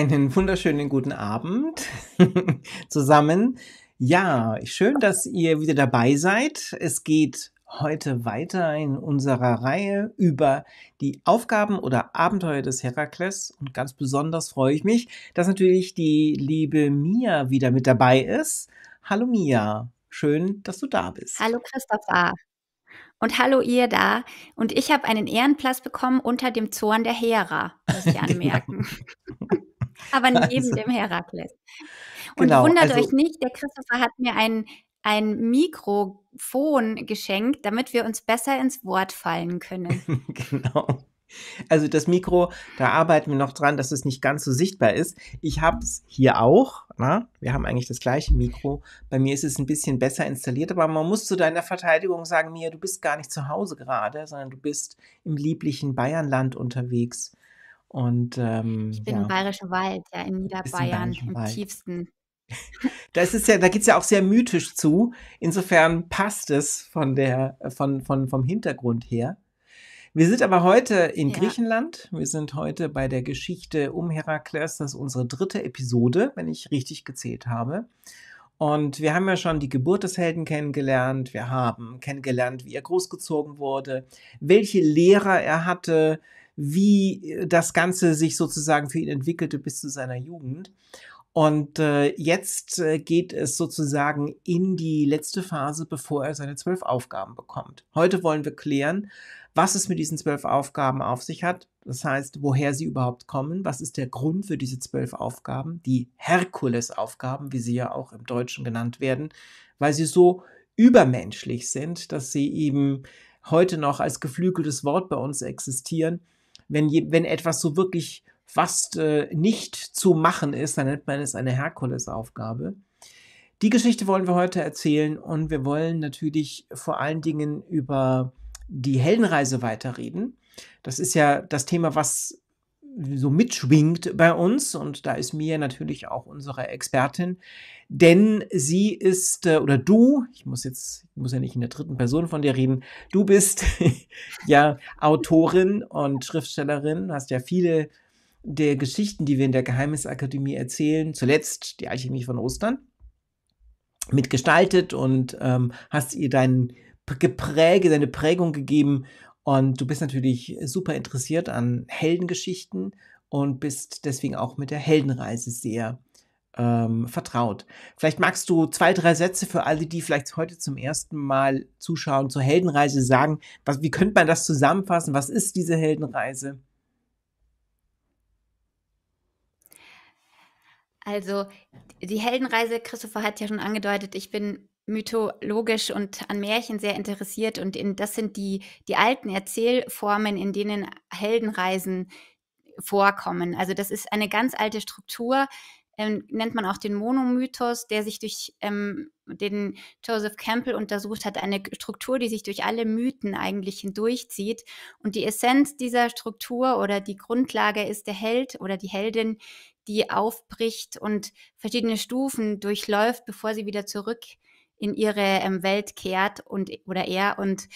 Einen wunderschönen guten Abend zusammen. Ja, schön, dass ihr wieder dabei seid. Es geht heute weiter in unserer Reihe über die Aufgaben oder Abenteuer des Herakles. Und ganz besonders freue ich mich, dass natürlich die liebe Mia wieder mit dabei ist. Hallo Mia, schön, dass du da bist. Hallo Christopher. Und hallo ihr da. Und ich habe einen Ehrenplatz bekommen unter dem Zorn der Hera, muss ich anmerken. genau aber neben also, dem Herakles. Und genau, wundert also, euch nicht, der Christopher hat mir ein, ein Mikrofon geschenkt, damit wir uns besser ins Wort fallen können. genau. Also das Mikro, da arbeiten wir noch dran, dass es nicht ganz so sichtbar ist. Ich habe es hier auch. Na? Ne? Wir haben eigentlich das gleiche Mikro. Bei mir ist es ein bisschen besser installiert, aber man muss zu deiner Verteidigung sagen, Mia, du bist gar nicht zu Hause gerade, sondern du bist im lieblichen Bayernland unterwegs. Und ähm, Ich bin ja. im Bayerischen Wald, ja, in Niederbayern, im, im tiefsten. Da ist ja, da geht es ja auch sehr mythisch zu. Insofern passt es von der, äh, von, von, vom Hintergrund her. Wir sind aber heute in ja. Griechenland. Wir sind heute bei der Geschichte um Herakles. Das ist unsere dritte Episode, wenn ich richtig gezählt habe. Und wir haben ja schon die Geburt des Helden kennengelernt. Wir haben kennengelernt, wie er großgezogen wurde, welche Lehrer er hatte, wie äh, das Ganze sich sozusagen für ihn entwickelte bis zu seiner Jugend. Und äh, jetzt äh, geht es sozusagen in die letzte Phase, bevor er seine zwölf Aufgaben bekommt. Heute wollen wir klären, was es mit diesen zwölf Aufgaben auf sich hat. Das heißt, woher sie überhaupt kommen. Was ist der Grund für diese zwölf Aufgaben? Die Herkulesaufgaben, wie sie ja auch im Deutschen genannt werden, weil sie so übermenschlich sind, dass sie eben heute noch als geflügeltes Wort bei uns existieren wenn, je, wenn etwas so wirklich fast äh, nicht zu machen ist, dann nennt man es eine Herkulesaufgabe. Die Geschichte wollen wir heute erzählen und wir wollen natürlich vor allen Dingen über die Heldenreise weiterreden. Das ist ja das Thema, was so mitschwingt bei uns. Und da ist mir natürlich auch unsere Expertin, denn sie ist, äh, oder du, ich muss jetzt, ich muss ja nicht in der dritten Person von dir reden, du bist ja Autorin und Schriftstellerin, hast ja viele der Geschichten, die wir in der Geheimnisakademie erzählen, zuletzt die Alchemie von Ostern, mitgestaltet und ähm, hast ihr dein Gepräge, deine Prägung gegeben und du bist natürlich super interessiert an Heldengeschichten und bist deswegen auch mit der Heldenreise sehr ähm, vertraut. Vielleicht magst du zwei, drei Sätze für alle, die vielleicht heute zum ersten Mal zuschauen, zur Heldenreise sagen. Was, wie könnte man das zusammenfassen? Was ist diese Heldenreise? Also die Heldenreise, Christopher hat ja schon angedeutet, ich bin mythologisch und an Märchen sehr interessiert und in, das sind die, die alten Erzählformen, in denen Heldenreisen vorkommen. Also das ist eine ganz alte Struktur, ähm, nennt man auch den Monomythos, der sich durch ähm, den Joseph Campbell untersucht hat, eine Struktur, die sich durch alle Mythen eigentlich hindurchzieht. Und die Essenz dieser Struktur oder die Grundlage ist der Held oder die Heldin, die aufbricht und verschiedene Stufen durchläuft, bevor sie wieder zurück in ihre ähm, Welt kehrt und oder er und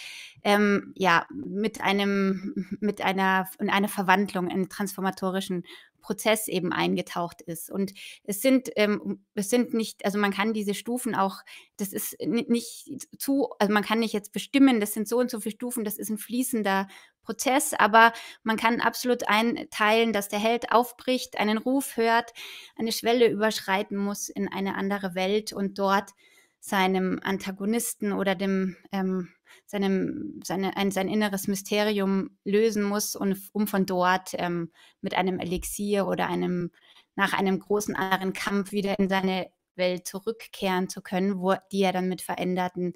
ähm, ja mit einem mit einer in einer Verwandlung, in transformatorischen Prozess eben eingetaucht ist. Und es sind ähm, es sind nicht, also man kann diese Stufen auch, das ist nicht zu, also man kann nicht jetzt bestimmen, das sind so und so viele Stufen, das ist ein fließender Prozess, aber man kann absolut einteilen, dass der Held aufbricht, einen Ruf hört, eine Schwelle überschreiten muss in eine andere Welt und dort seinem Antagonisten oder dem ähm, seinem seine, ein, sein inneres Mysterium lösen muss und um von dort ähm, mit einem Elixier oder einem nach einem großen anderen Kampf wieder in seine Welt zurückkehren zu können, wo die er dann mit veränderten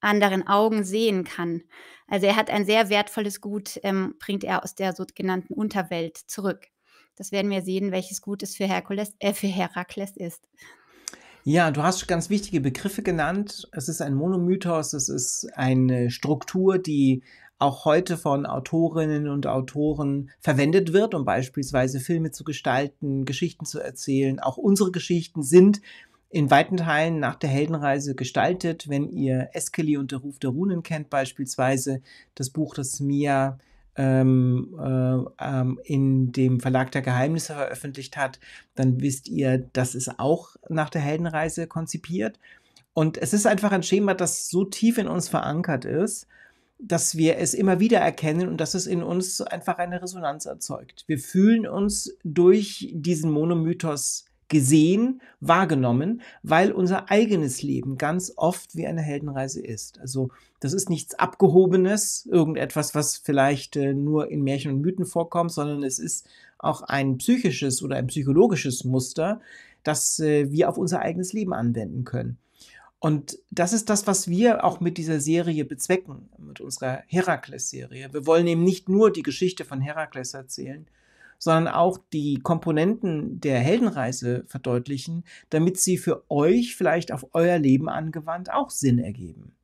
anderen Augen sehen kann. Also er hat ein sehr wertvolles Gut, ähm, bringt er aus der sogenannten Unterwelt zurück. Das werden wir sehen, welches Gut es für, Herkules, äh, für Herakles ist. Ja, du hast ganz wichtige Begriffe genannt. Es ist ein Monomythos, es ist eine Struktur, die auch heute von Autorinnen und Autoren verwendet wird, um beispielsweise Filme zu gestalten, Geschichten zu erzählen. Auch unsere Geschichten sind in weiten Teilen nach der Heldenreise gestaltet. Wenn ihr Eskeli und der Ruf der Runen kennt, beispielsweise das Buch, das Mia ähm, äh, ähm, in dem Verlag der Geheimnisse veröffentlicht hat, dann wisst ihr, das ist auch nach der Heldenreise konzipiert. Und es ist einfach ein Schema, das so tief in uns verankert ist, dass wir es immer wieder erkennen und dass es in uns einfach eine Resonanz erzeugt. Wir fühlen uns durch diesen Monomythos gesehen, wahrgenommen, weil unser eigenes Leben ganz oft wie eine Heldenreise ist. Also das ist nichts Abgehobenes, irgendetwas, was vielleicht äh, nur in Märchen und Mythen vorkommt, sondern es ist auch ein psychisches oder ein psychologisches Muster, das äh, wir auf unser eigenes Leben anwenden können. Und das ist das, was wir auch mit dieser Serie bezwecken, mit unserer Herakles-Serie. Wir wollen eben nicht nur die Geschichte von Herakles erzählen, sondern auch die Komponenten der Heldenreise verdeutlichen, damit sie für euch vielleicht auf euer Leben angewandt auch Sinn ergeben.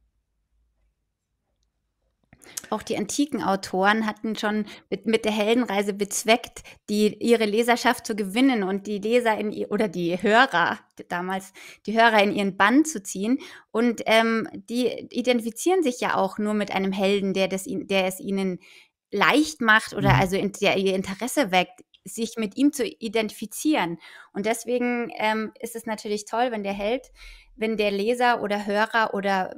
Auch die antiken Autoren hatten schon mit, mit, der Heldenreise bezweckt, die ihre Leserschaft zu gewinnen und die Leser in oder die Hörer damals die Hörer in ihren Bann zu ziehen. Und ähm, die identifizieren sich ja auch nur mit einem Helden, der das der es ihnen leicht macht oder mhm. also in, der, ihr Interesse weckt, sich mit ihm zu identifizieren. Und deswegen ähm, ist es natürlich toll, wenn der Held, wenn der Leser oder Hörer oder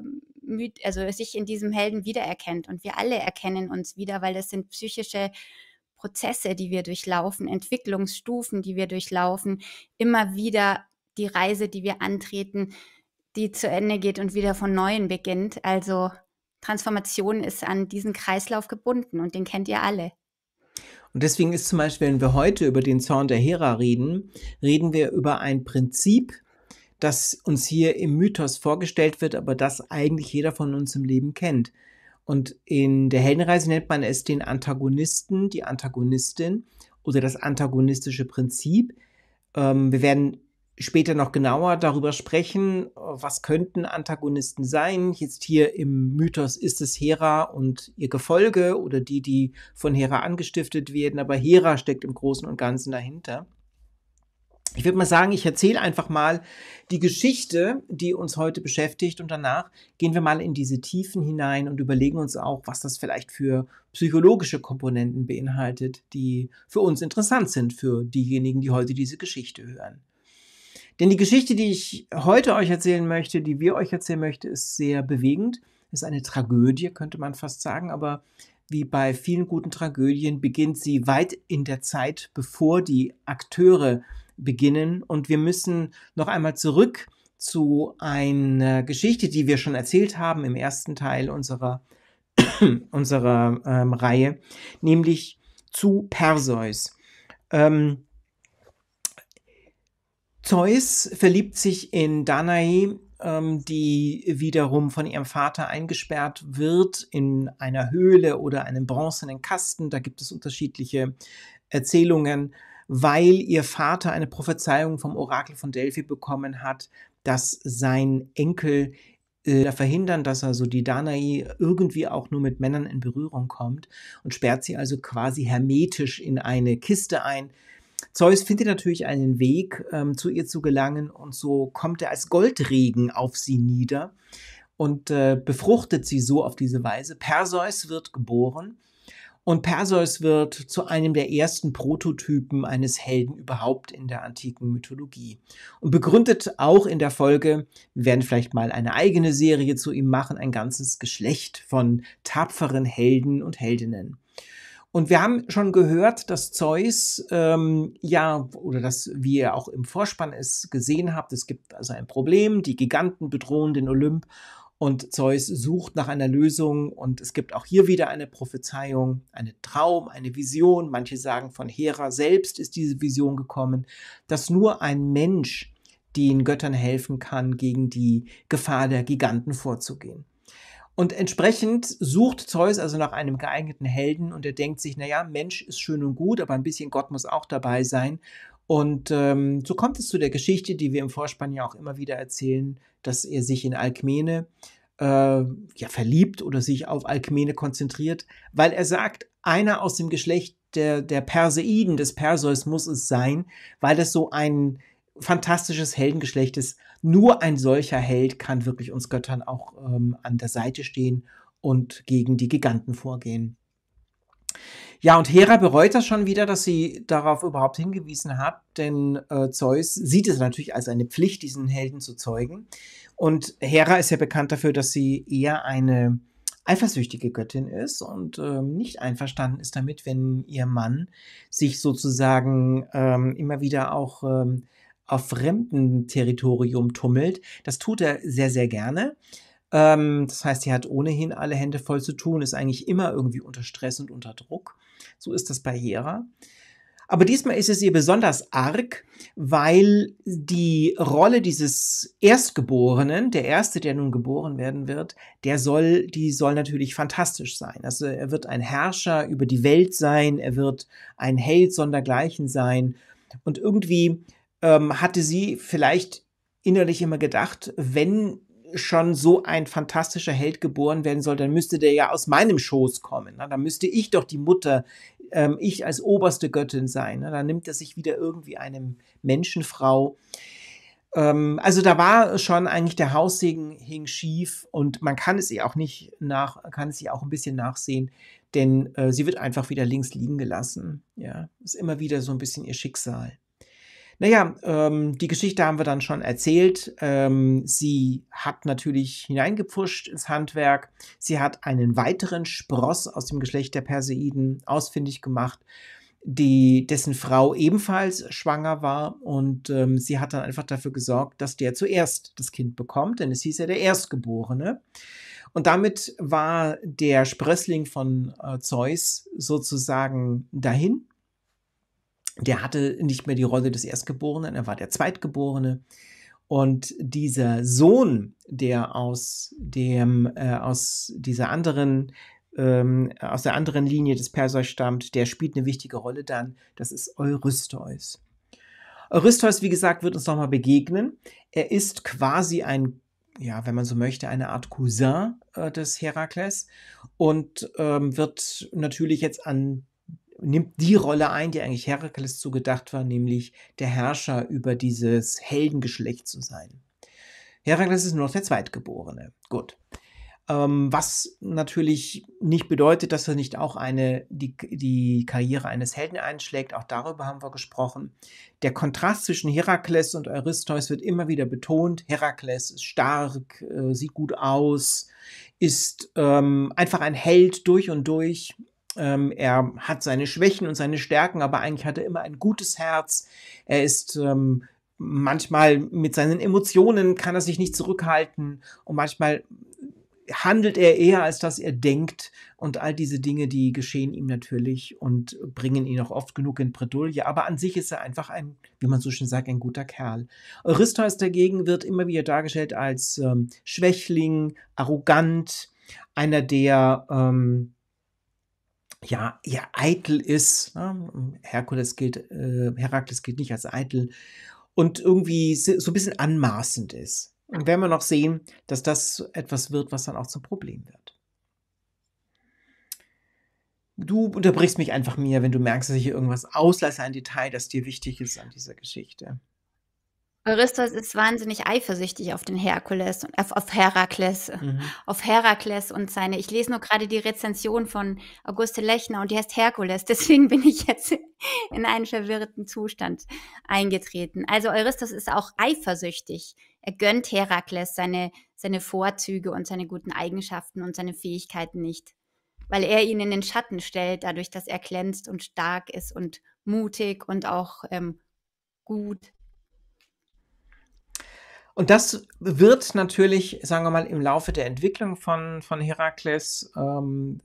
also sich in diesem Helden wiedererkennt. Und wir alle erkennen uns wieder, weil das sind psychische Prozesse, die wir durchlaufen, Entwicklungsstufen, die wir durchlaufen, immer wieder die Reise, die wir antreten, die zu Ende geht und wieder von neuem beginnt. Also Transformation ist an diesen Kreislauf gebunden und den kennt ihr alle. Und deswegen ist zum Beispiel, wenn wir heute über den Zorn der Hera reden, reden wir über ein Prinzip, das uns hier im Mythos vorgestellt wird, aber das eigentlich jeder von uns im Leben kennt. Und in der Heldenreise nennt man es den Antagonisten, die Antagonistin oder das antagonistische Prinzip. Ähm, wir werden später noch genauer darüber sprechen, was könnten Antagonisten sein. Jetzt hier im Mythos ist es Hera und ihr Gefolge oder die, die von Hera angestiftet werden, aber Hera steckt im Großen und Ganzen dahinter. Ich würde mal sagen, ich erzähle einfach mal die Geschichte, die uns heute beschäftigt und danach gehen wir mal in diese Tiefen hinein und überlegen uns auch, was das vielleicht für psychologische Komponenten beinhaltet, die für uns interessant sind, für diejenigen, die heute diese Geschichte hören. Denn die Geschichte, die ich heute euch erzählen möchte, die wir euch erzählen möchten, ist sehr bewegend. Ist eine Tragödie, könnte man fast sagen, aber wie bei vielen guten Tragödien beginnt sie weit in der Zeit, bevor die Akteure beginnen. Und wir müssen noch einmal zurück zu einer Geschichte, die wir schon erzählt haben im ersten Teil unserer, unserer ähm, Reihe, nämlich zu Perseus. Ähm, Zeus verliebt sich in Danae, ähm, die wiederum von ihrem Vater eingesperrt wird in einer Höhle oder einem bronzenen Kasten. Da gibt es unterschiedliche Erzählungen, weil ihr Vater eine Prophezeiung vom Orakel von Delphi bekommen hat, dass sein Enkel äh, verhindern, dass also die Danae irgendwie auch nur mit Männern in Berührung kommt und sperrt sie also quasi hermetisch in eine Kiste ein, Zeus findet natürlich einen Weg, ähm, zu ihr zu gelangen und so kommt er als Goldregen auf sie nieder und äh, befruchtet sie so auf diese Weise. Perseus wird geboren und Perseus wird zu einem der ersten Prototypen eines Helden überhaupt in der antiken Mythologie und begründet auch in der Folge, wir werden vielleicht mal eine eigene Serie zu ihm machen, ein ganzes Geschlecht von tapferen Helden und Heldinnen. Und wir haben schon gehört, dass Zeus, ähm, ja, oder dass, wie ihr auch im Vorspann es gesehen habt, es gibt also ein Problem, die Giganten bedrohen den Olymp und Zeus sucht nach einer Lösung und es gibt auch hier wieder eine Prophezeiung, einen Traum, eine Vision. Manche sagen, von Hera selbst ist diese Vision gekommen, dass nur ein Mensch den Göttern helfen kann, gegen die Gefahr der Giganten vorzugehen. Und entsprechend sucht Zeus also nach einem geeigneten Helden und er denkt sich, naja, Mensch ist schön und gut, aber ein bisschen Gott muss auch dabei sein. Und ähm, so kommt es zu der Geschichte, die wir im Vorspann ja auch immer wieder erzählen, dass er sich in Alkmene äh, ja, verliebt oder sich auf Alkmene konzentriert, weil er sagt, einer aus dem Geschlecht der, der Perseiden, des Perseus muss es sein, weil das so ein fantastisches Heldengeschlecht ist. Nur ein solcher Held kann wirklich uns Göttern auch ähm, an der Seite stehen und gegen die Giganten vorgehen. Ja, und Hera bereut das schon wieder, dass sie darauf überhaupt hingewiesen hat, denn äh, Zeus sieht es natürlich als eine Pflicht, diesen Helden zu zeugen. Und Hera ist ja bekannt dafür, dass sie eher eine eifersüchtige Göttin ist und ähm, nicht einverstanden ist damit, wenn ihr Mann sich sozusagen ähm, immer wieder auch ähm, auf fremdem Territorium tummelt. Das tut er sehr, sehr gerne. Ähm, das heißt, sie hat ohnehin alle Hände voll zu tun, ist eigentlich immer irgendwie unter Stress und unter Druck. So ist das bei Hera. Aber diesmal ist es ihr besonders arg, weil die Rolle dieses Erstgeborenen, der Erste, der nun geboren werden wird, der soll, die soll natürlich fantastisch sein. Also er wird ein Herrscher über die Welt sein, er wird ein Held sondergleichen sein. Und irgendwie ähm, hatte sie vielleicht innerlich immer gedacht, wenn schon so ein fantastischer Held geboren werden soll, dann müsste der ja aus meinem Schoß kommen. Ne? Dann müsste ich doch die Mutter, ähm, ich als oberste Göttin sein. Ne? Dann nimmt er sich wieder irgendwie einem Menschenfrau. Ähm, also da war schon eigentlich der Haussegen hing schief und man kann es ihr auch nicht nach, kann es ihr auch ein bisschen nachsehen, denn äh, sie wird einfach wieder links liegen gelassen. Ja, ist immer wieder so ein bisschen ihr Schicksal. Naja, ähm, die Geschichte haben wir dann schon erzählt. Ähm, sie hat natürlich hineingepfuscht ins Handwerk. Sie hat einen weiteren Spross aus dem Geschlecht der Perseiden ausfindig gemacht, die, dessen Frau ebenfalls schwanger war. Und ähm, sie hat dann einfach dafür gesorgt, dass der zuerst das Kind bekommt, denn es hieß ja der Erstgeborene. Und damit war der Sprössling von äh, Zeus sozusagen dahin der hatte nicht mehr die Rolle des Erstgeborenen, er war der Zweitgeborene. Und dieser Sohn, der aus dem, äh, aus dieser anderen, ähm, aus der anderen Linie des Perseus stammt, der spielt eine wichtige Rolle dann. Das ist Eurystheus. Eurystheus, wie gesagt, wird uns nochmal begegnen. Er ist quasi ein, ja, wenn man so möchte, eine Art Cousin äh, des Herakles und ähm, wird natürlich jetzt an nimmt die Rolle ein, die eigentlich Herakles zugedacht war, nämlich der Herrscher über dieses Heldengeschlecht zu sein. Herakles ist nur noch der Zweitgeborene. Gut. Ähm, was natürlich nicht bedeutet, dass er nicht auch eine, die, die Karriere eines Helden einschlägt. Auch darüber haben wir gesprochen. Der Kontrast zwischen Herakles und Eurystheus wird immer wieder betont. Herakles ist stark, äh, sieht gut aus, ist ähm, einfach ein Held durch und durch ähm, er hat seine Schwächen und seine Stärken, aber eigentlich hat er immer ein gutes Herz. Er ist ähm, manchmal mit seinen Emotionen kann er sich nicht zurückhalten und manchmal handelt er eher, als dass er denkt. Und all diese Dinge, die geschehen ihm natürlich und bringen ihn auch oft genug in Bredouille. Aber an sich ist er einfach ein, wie man so schön sagt, ein guter Kerl. Eurystheus dagegen wird immer wieder dargestellt als ähm, Schwächling, arrogant, einer, der ähm, ja, ja eitel ist. Ne? Herkules gilt, äh, Herakles gilt nicht als eitel und irgendwie so ein bisschen anmaßend ist. Und werden wir noch sehen, dass das etwas wird, was dann auch zum Problem wird. Du unterbrichst mich einfach mir, wenn du merkst, dass ich hier irgendwas auslasse, ein Detail, das dir wichtig ist an dieser Geschichte. Eurystheus ist wahnsinnig eifersüchtig auf den Herkules, auf, auf Herakles, äh, mhm. auf Herakles und seine. Ich lese nur gerade die Rezension von Auguste Lechner und die heißt Herkules. Deswegen bin ich jetzt in einen verwirrten Zustand eingetreten. Also Eurystheus ist auch eifersüchtig. Er gönnt Herakles seine, seine Vorzüge und seine guten Eigenschaften und seine Fähigkeiten nicht, weil er ihn in den Schatten stellt, dadurch, dass er glänzt und stark ist und mutig und auch ähm, gut. Und das wird natürlich, sagen wir mal, im Laufe der Entwicklung von, von Herakles ähm,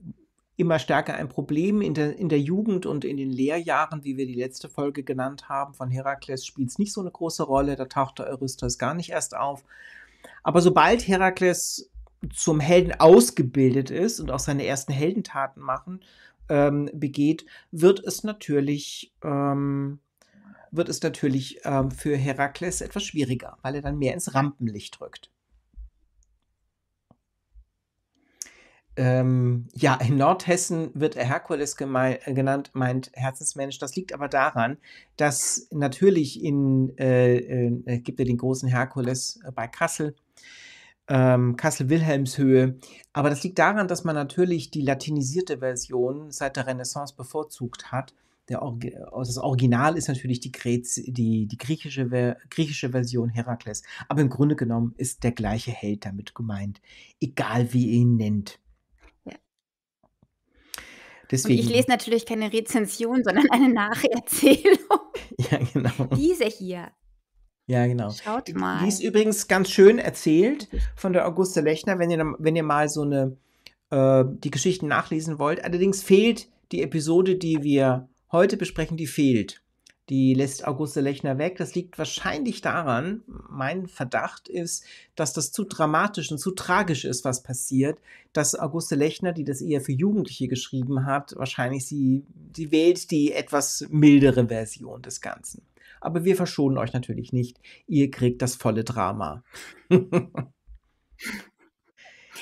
immer stärker ein Problem in der, in der Jugend und in den Lehrjahren, wie wir die letzte Folge genannt haben, von Herakles spielt es nicht so eine große Rolle, da taucht der Eurystheus gar nicht erst auf. Aber sobald Herakles zum Helden ausgebildet ist und auch seine ersten Heldentaten machen, ähm, begeht, wird es natürlich ähm, wird es natürlich ähm, für Herakles etwas schwieriger, weil er dann mehr ins Rampenlicht rückt. Ähm, ja, in Nordhessen wird er Herkules äh, genannt, meint Herzensmensch. Das liegt aber daran, dass natürlich in, äh, äh, äh gibt er den großen Herkules äh, bei Kassel, ähm, Kassel-Wilhelmshöhe. Aber das liegt daran, dass man natürlich die latinisierte Version seit der Renaissance bevorzugt hat der, also das Original ist natürlich die, Grez, die, die griechische, griechische Version Herakles. Aber im Grunde genommen ist der gleiche Held damit gemeint, egal wie ihr ihn nennt. Deswegen, Und ich lese natürlich keine Rezension, sondern eine Nacherzählung. Ja, genau. Diese hier. Ja, genau. Schaut mal. Die ist übrigens ganz schön erzählt von der Auguste Lechner, wenn ihr, wenn ihr mal so eine, äh, die Geschichten nachlesen wollt. Allerdings fehlt die Episode, die wir heute besprechen, die fehlt. Die lässt Auguste Lechner weg. Das liegt wahrscheinlich daran, mein Verdacht ist, dass das zu dramatisch und zu tragisch ist, was passiert, dass Auguste Lechner, die das eher für Jugendliche geschrieben hat, wahrscheinlich sie, sie wählt die etwas mildere Version des Ganzen. Aber wir verschonen euch natürlich nicht. Ihr kriegt das volle Drama.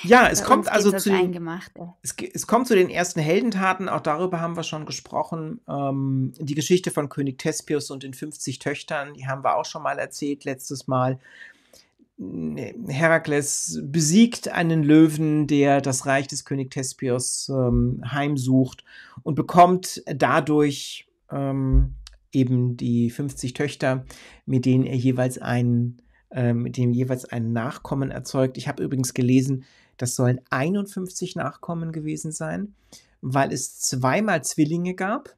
Ja, es Bei kommt also zu den, es, es, kommt zu den ersten Heldentaten, auch darüber haben wir schon gesprochen. Ähm, die Geschichte von König Thespius und den 50 Töchtern, die haben wir auch schon mal erzählt letztes Mal. Herakles besiegt einen Löwen, der das Reich des König Thespios ähm, heimsucht und bekommt dadurch ähm, eben die 50 Töchter, mit denen er jeweils einen äh, mit dem jeweils einen Nachkommen erzeugt. Ich habe übrigens gelesen, das sollen 51 Nachkommen gewesen sein, weil es zweimal Zwillinge gab.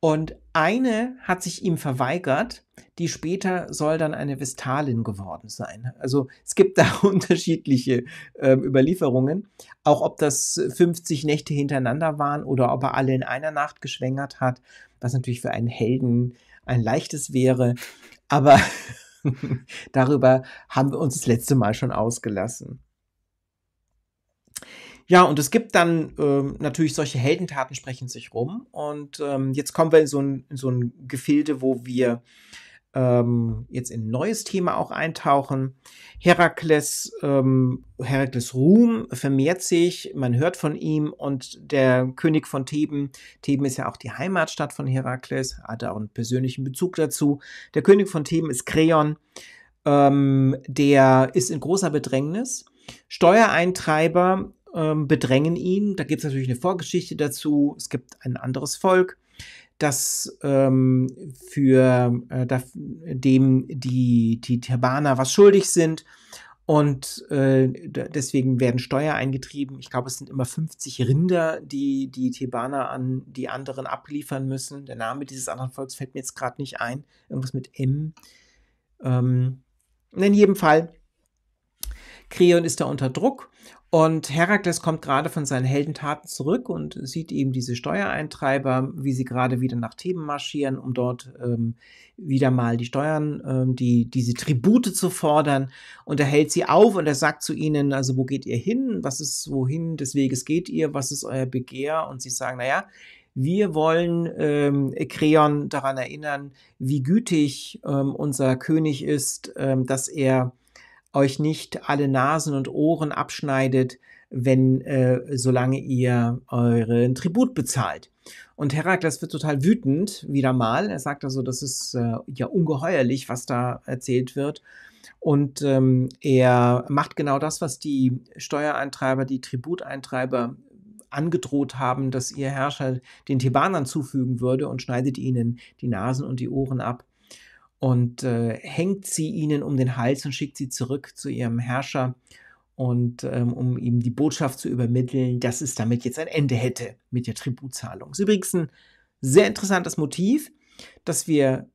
Und eine hat sich ihm verweigert, die später soll dann eine Vestalin geworden sein. Also es gibt da unterschiedliche äh, Überlieferungen, auch ob das 50 Nächte hintereinander waren oder ob er alle in einer Nacht geschwängert hat, was natürlich für einen Helden ein leichtes wäre. Aber darüber haben wir uns das letzte Mal schon ausgelassen. Ja, und es gibt dann ähm, natürlich solche Heldentaten sprechen sich rum. Und ähm, jetzt kommen wir in so ein, so ein Gefilde, wo wir ähm, jetzt in ein neues Thema auch eintauchen. Herakles, ähm, Herakles Ruhm vermehrt sich, man hört von ihm und der König von Theben, Theben ist ja auch die Heimatstadt von Herakles, hat auch einen persönlichen Bezug dazu. Der König von Theben ist Kreon, ähm, der ist in großer Bedrängnis. Steuereintreiber ähm, bedrängen ihn. Da gibt es natürlich eine Vorgeschichte dazu. Es gibt ein anderes Volk, das ähm, für äh, da, dem die, die Thebaner was schuldig sind. Und äh, deswegen werden Steuer eingetrieben. Ich glaube, es sind immer 50 Rinder, die die Thebaner an die anderen abliefern müssen. Der Name dieses anderen Volks fällt mir jetzt gerade nicht ein. Irgendwas mit M. Ähm, in jedem Fall, Kreon ist da unter Druck und Herakles kommt gerade von seinen Heldentaten zurück und sieht eben diese Steuereintreiber, wie sie gerade wieder nach Theben marschieren, um dort ähm, wieder mal die Steuern, ähm, die, diese Tribute zu fordern. Und er hält sie auf und er sagt zu ihnen, also wo geht ihr hin? Was ist, wohin des Weges geht ihr? Was ist euer Begehr? Und sie sagen, naja, wir wollen ähm, Kreon daran erinnern, wie gütig ähm, unser König ist, ähm, dass er euch nicht alle Nasen und Ohren abschneidet, wenn äh, solange ihr euren Tribut bezahlt. Und Herakles wird total wütend wieder mal. Er sagt also, das ist äh, ja ungeheuerlich, was da erzählt wird. Und ähm, er macht genau das, was die Steuereintreiber, die Tributeintreiber angedroht haben, dass ihr Herrscher den Thebanern zufügen würde und schneidet ihnen die Nasen und die Ohren ab und äh, hängt sie ihnen um den Hals und schickt sie zurück zu ihrem Herrscher und ähm, um ihm die Botschaft zu übermitteln, dass es damit jetzt ein Ende hätte mit der Tributzahlung. Das ist übrigens ein sehr interessantes Motiv, das wir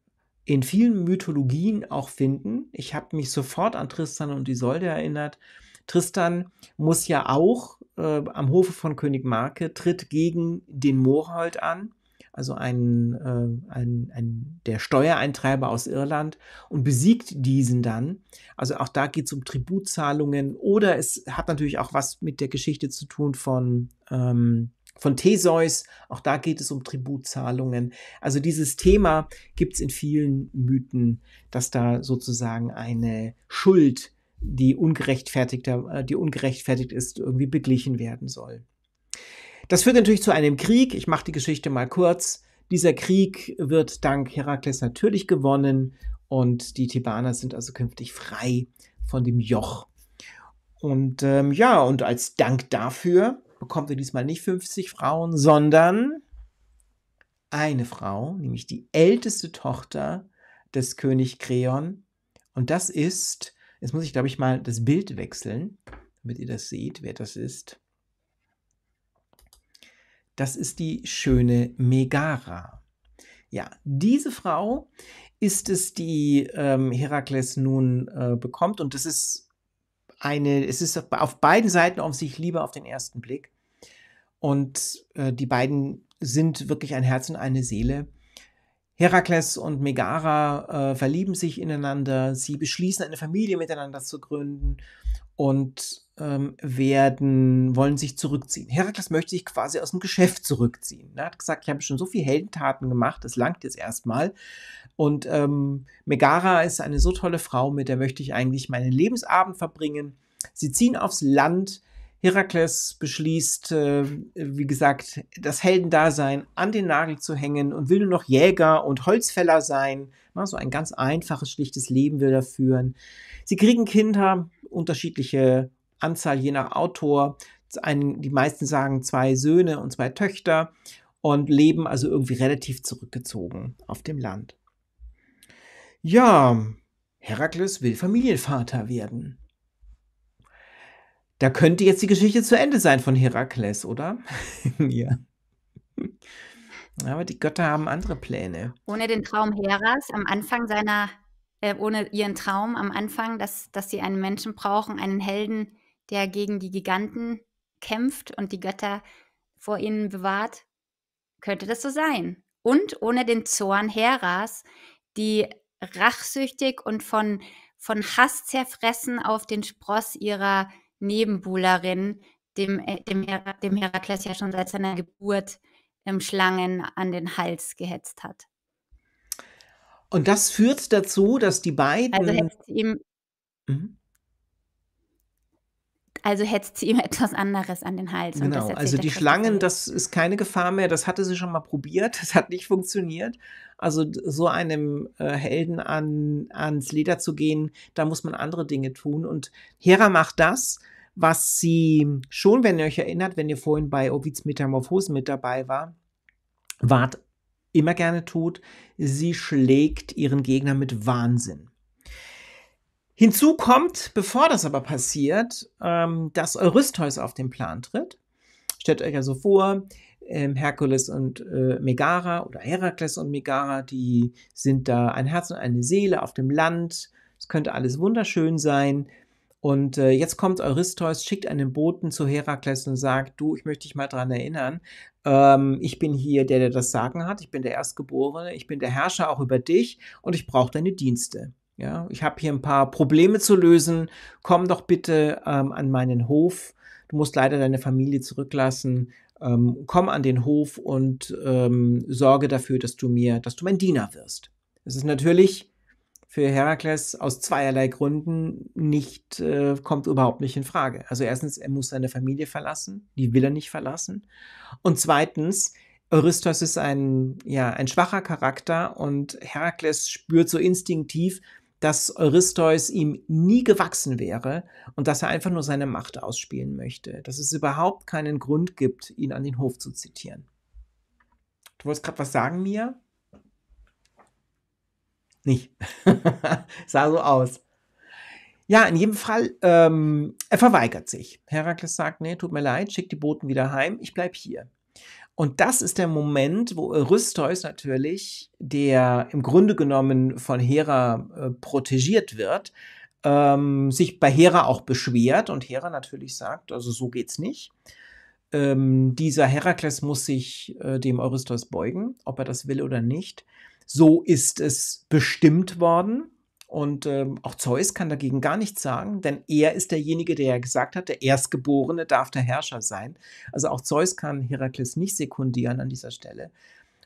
in vielen Mythologien auch finden. Ich habe mich sofort an Tristan und Isolde erinnert. Tristan muss ja auch äh, am Hofe von König Marke tritt gegen den Morhold an also ein, äh, ein, ein, der Steuereintreiber aus Irland, und besiegt diesen dann. Also auch da geht es um Tributzahlungen oder es hat natürlich auch was mit der Geschichte zu tun von, ähm, von Theseus. Auch da geht es um Tributzahlungen. Also dieses Thema gibt es in vielen Mythen, dass da sozusagen eine Schuld, die ungerechtfertigt, äh, die ungerechtfertigt ist, irgendwie beglichen werden soll. Das führt natürlich zu einem Krieg. Ich mache die Geschichte mal kurz. Dieser Krieg wird dank Herakles natürlich gewonnen und die Thebaner sind also künftig frei von dem Joch. Und ähm, ja, und als Dank dafür bekommt er diesmal nicht 50 Frauen, sondern eine Frau, nämlich die älteste Tochter des König Kreon. Und das ist, jetzt muss ich glaube ich mal das Bild wechseln, damit ihr das seht, wer das ist. Das ist die schöne Megara. Ja, diese Frau ist es, die ähm, Herakles nun äh, bekommt. Und das ist eine, es ist auf beiden Seiten auf sich lieber auf den ersten Blick. Und äh, die beiden sind wirklich ein Herz und eine Seele. Herakles und Megara äh, verlieben sich ineinander, sie beschließen eine Familie miteinander zu gründen und ähm, werden, wollen sich zurückziehen. Herakles möchte sich quasi aus dem Geschäft zurückziehen. Er hat gesagt, ich habe schon so viel Heldentaten gemacht, das langt jetzt erstmal. Und ähm, Megara ist eine so tolle Frau, mit der möchte ich eigentlich meinen Lebensabend verbringen. Sie ziehen aufs Land. Herakles beschließt, äh, wie gesagt, das Heldendasein an den Nagel zu hängen und will nur noch Jäger und Holzfäller sein. Na, so ein ganz einfaches, schlichtes Leben will er führen. Sie kriegen Kinder, unterschiedliche Anzahl je nach Autor. Ein, die meisten sagen zwei Söhne und zwei Töchter und leben also irgendwie relativ zurückgezogen auf dem Land. Ja, Herakles will Familienvater werden. Da könnte jetzt die Geschichte zu Ende sein von Herakles, oder? ja. Aber die Götter haben andere Pläne. Ohne den Traum Heras am Anfang seiner, äh, ohne ihren Traum am Anfang, dass, dass sie einen Menschen brauchen, einen Helden, der gegen die Giganten kämpft und die Götter vor ihnen bewahrt? Könnte das so sein? Und ohne den Zorn Heras, die rachsüchtig und von, von Hass zerfressen auf den Spross ihrer Nebenbuhlerin, dem, äh, dem, Her dem Herakles ja schon seit seiner Geburt im ähm, Schlangen an den Hals gehetzt hat. Und das führt dazu, dass die also beiden. Also hetzt ihm, mhm. Also hetzt sie ihm etwas anderes an den Hals. Genau, also die Schlangen, das ist keine Gefahr mehr. Das hatte sie schon mal probiert, das hat nicht funktioniert. Also so einem äh, Helden an, ans Leder zu gehen, da muss man andere Dinge tun. Und Hera macht das, was sie schon, wenn ihr euch erinnert, wenn ihr vorhin bei Ovids Metamorphose mit dabei war, wart immer gerne tut. Sie schlägt ihren Gegner mit Wahnsinn. Hinzu kommt, bevor das aber passiert, ähm, dass Eurystheus auf den Plan tritt. Stellt euch also vor, ähm, Herkules und äh, Megara oder Herakles und Megara, die sind da ein Herz und eine Seele auf dem Land. Es könnte alles wunderschön sein. Und äh, jetzt kommt Eurystheus, schickt einen Boten zu Herakles und sagt, du, ich möchte dich mal daran erinnern, ähm, ich bin hier der, der das Sagen hat, ich bin der Erstgeborene, ich bin der Herrscher auch über dich und ich brauche deine Dienste. Ja, ich habe hier ein paar Probleme zu lösen. Komm doch bitte ähm, an meinen Hof. Du musst leider deine Familie zurücklassen. Ähm, komm an den Hof und ähm, sorge dafür, dass du mir, dass du mein Diener wirst. Es ist natürlich für Herakles aus zweierlei Gründen nicht, äh, kommt überhaupt nicht in Frage. Also erstens, er muss seine Familie verlassen, die will er nicht verlassen. Und zweitens, Eurystheus ist ein, ja, ein schwacher Charakter und Herakles spürt so instinktiv, dass Eurystheus ihm nie gewachsen wäre und dass er einfach nur seine Macht ausspielen möchte, dass es überhaupt keinen Grund gibt, ihn an den Hof zu zitieren. Du wolltest gerade was sagen, Mia? Nicht. Sah so aus. Ja, in jedem Fall, ähm, er verweigert sich. Herakles sagt, nee, tut mir leid, schickt die Boten wieder heim, ich bleib hier. Und das ist der Moment, wo Eurystheus natürlich, der im Grunde genommen von Hera äh, protegiert wird, ähm, sich bei Hera auch beschwert und Hera natürlich sagt, also so geht's nicht. Ähm, dieser Herakles muss sich äh, dem Eurystheus beugen, ob er das will oder nicht. So ist es bestimmt worden. Und ähm, auch Zeus kann dagegen gar nichts sagen, denn er ist derjenige, der ja gesagt hat, der Erstgeborene darf der Herrscher sein. Also auch Zeus kann Herakles nicht sekundieren an dieser Stelle.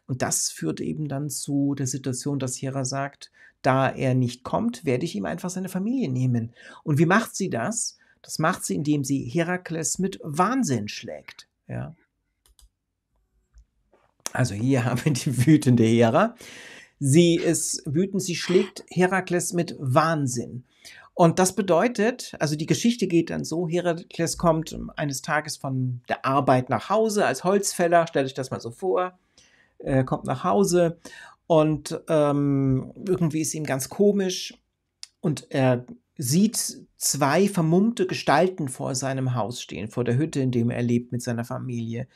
Und das führt eben dann zu der Situation, dass Hera sagt, da er nicht kommt, werde ich ihm einfach seine Familie nehmen. Und wie macht sie das? Das macht sie, indem sie Herakles mit Wahnsinn schlägt. Ja. Also hier haben wir die wütende Hera, Sie ist wütend, sie schlägt Herakles mit Wahnsinn. Und das bedeutet, also die Geschichte geht dann so, Herakles kommt eines Tages von der Arbeit nach Hause als Holzfäller, stellt euch das mal so vor, er äh, kommt nach Hause und ähm, irgendwie ist ihm ganz komisch und er sieht zwei vermummte Gestalten vor seinem Haus stehen, vor der Hütte, in dem er lebt mit seiner Familie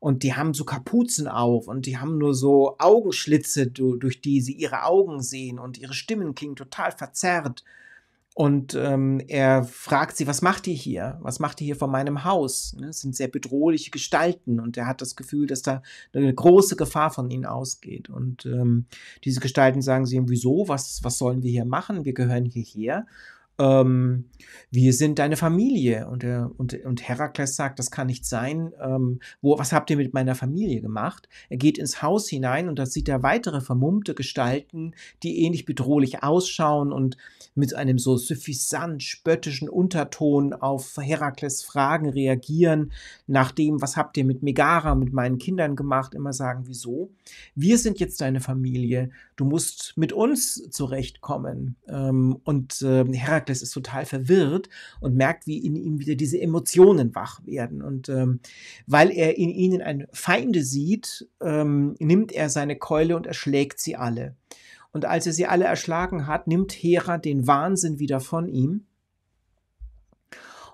und die haben so Kapuzen auf und die haben nur so Augenschlitze, durch die sie ihre Augen sehen und ihre Stimmen klingen total verzerrt. Und ähm, er fragt sie, was macht ihr hier? Was macht ihr hier vor meinem Haus? Ne? Es sind sehr bedrohliche Gestalten und er hat das Gefühl, dass da eine große Gefahr von ihnen ausgeht. Und ähm, diese Gestalten sagen sie ihm, wieso? Was, was sollen wir hier machen? Wir gehören hierher ähm, wir sind deine Familie. Und, und, und Herakles sagt, das kann nicht sein. Ähm, wo, was habt ihr mit meiner Familie gemacht? Er geht ins Haus hinein und da sieht er weitere vermummte Gestalten, die ähnlich bedrohlich ausschauen und mit einem so suffisant spöttischen Unterton auf Herakles Fragen reagieren, nach dem, was habt ihr mit Megara, mit meinen Kindern gemacht, immer sagen, wieso? Wir sind jetzt deine Familie, du musst mit uns zurechtkommen. Ähm, und äh, Herakles Sokrates ist total verwirrt und merkt, wie in ihm wieder diese Emotionen wach werden. Und ähm, weil er in ihnen ein Feinde sieht, ähm, nimmt er seine Keule und erschlägt sie alle. Und als er sie alle erschlagen hat, nimmt Hera den Wahnsinn wieder von ihm.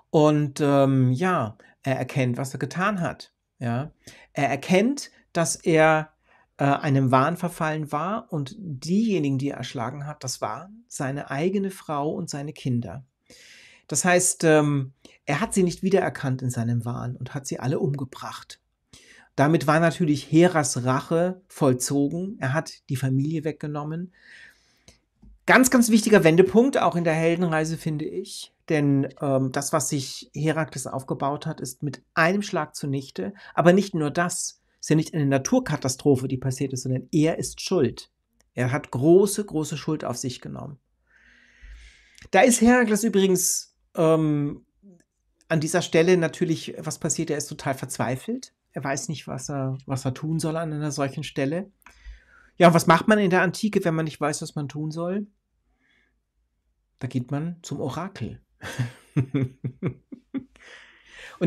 Und ähm, ja, er erkennt, was er getan hat. Ja, er erkennt, dass er äh, einem Wahn verfallen war und diejenigen, die er erschlagen hat, das waren seine eigene Frau und seine Kinder. Das heißt, ähm, er hat sie nicht wiedererkannt in seinem Wahn und hat sie alle umgebracht. Damit war natürlich Heras Rache vollzogen. Er hat die Familie weggenommen. Ganz, ganz wichtiger Wendepunkt auch in der Heldenreise, finde ich. Denn ähm, das, was sich Herakles aufgebaut hat, ist mit einem Schlag zunichte. Aber nicht nur das ist ja nicht eine Naturkatastrophe, die passiert ist, sondern er ist schuld. Er hat große, große Schuld auf sich genommen. Da ist Herakles übrigens ähm, an dieser Stelle natürlich, was passiert, er ist total verzweifelt. Er weiß nicht, was er, was er tun soll an einer solchen Stelle. Ja, und was macht man in der Antike, wenn man nicht weiß, was man tun soll? Da geht man zum Orakel. und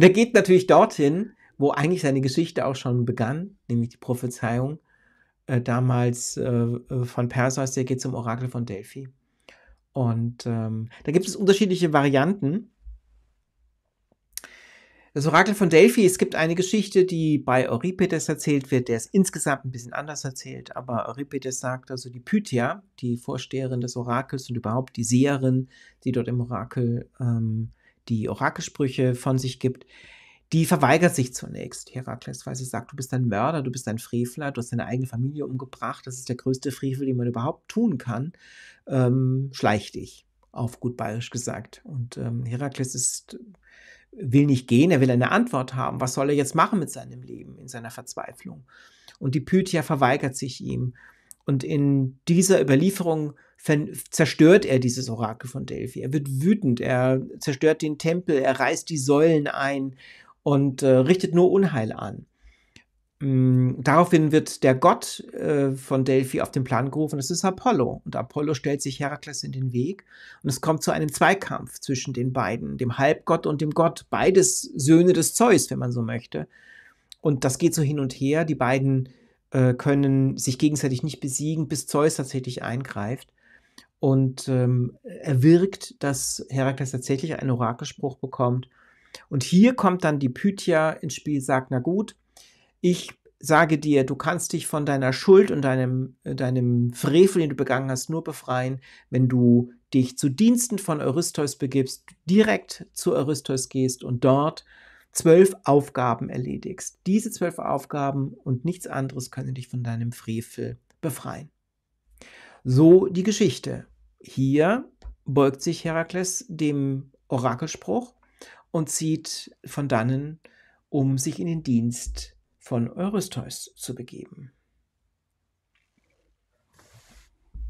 er geht natürlich dorthin, wo eigentlich seine Geschichte auch schon begann, nämlich die Prophezeiung äh, damals äh, äh, von Perseus, der geht zum Orakel von Delphi. Und ähm, da gibt es unterschiedliche Varianten. Das Orakel von Delphi, es gibt eine Geschichte, die bei Euripides erzählt wird, der es insgesamt ein bisschen anders erzählt, aber Euripides sagt also, die Pythia, die Vorsteherin des Orakels und überhaupt die Seherin, die dort im Orakel ähm, die Orakelsprüche von sich gibt, die verweigert sich zunächst, Herakles, weil sie sagt, du bist ein Mörder, du bist ein Frevler, du hast deine eigene Familie umgebracht, das ist der größte Frevel, den man überhaupt tun kann. Ähm, schleich dich, auf gut bayerisch gesagt. Und ähm, Herakles ist, will nicht gehen, er will eine Antwort haben. Was soll er jetzt machen mit seinem Leben, in seiner Verzweiflung? Und die Pythia verweigert sich ihm. Und in dieser Überlieferung zerstört er dieses Orakel von Delphi. Er wird wütend, er zerstört den Tempel, er reißt die Säulen ein und äh, richtet nur Unheil an. Mm, daraufhin wird der Gott äh, von Delphi auf den Plan gerufen, das ist Apollo. Und Apollo stellt sich Herakles in den Weg und es kommt zu einem Zweikampf zwischen den beiden, dem Halbgott und dem Gott, beides Söhne des Zeus, wenn man so möchte. Und das geht so hin und her, die beiden äh, können sich gegenseitig nicht besiegen, bis Zeus tatsächlich eingreift und ähm, wirkt, dass Herakles tatsächlich einen Orakelspruch bekommt und hier kommt dann die Pythia ins Spiel, sagt, na gut, ich sage dir, du kannst dich von deiner Schuld und deinem, äh, deinem Frevel, den du begangen hast, nur befreien, wenn du dich zu Diensten von Eurystheus begibst, direkt zu Eurystheus gehst und dort zwölf Aufgaben erledigst. Diese zwölf Aufgaben und nichts anderes können dich von deinem Frevel befreien. So die Geschichte. Hier beugt sich Herakles dem Orakelspruch und zieht von dannen, um sich in den Dienst von Eurystheus zu begeben.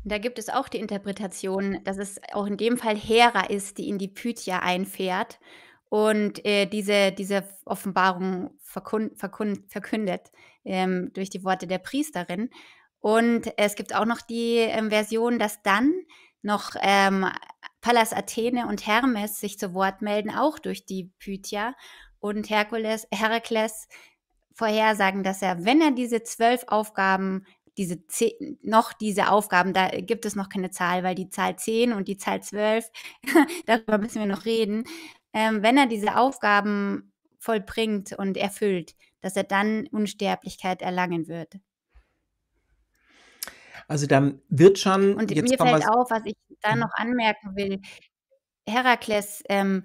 Da gibt es auch die Interpretation, dass es auch in dem Fall Hera ist, die in die Pythia einfährt und äh, diese, diese Offenbarung verkündet ähm, durch die Worte der Priesterin. Und es gibt auch noch die ähm, Version, dass dann noch ähm, Pallas Athene und Hermes sich zu Wort melden, auch durch die Pythia. Und Herkules, Herakles vorhersagen, dass er, wenn er diese zwölf Aufgaben, diese zehn, noch diese Aufgaben, da gibt es noch keine Zahl, weil die Zahl zehn und die Zahl zwölf, darüber müssen wir noch reden, ähm, wenn er diese Aufgaben vollbringt und erfüllt, dass er dann Unsterblichkeit erlangen wird. Also dann wird schon. Und mir fällt auf, was ich da mhm. noch anmerken will. Herakles, ähm,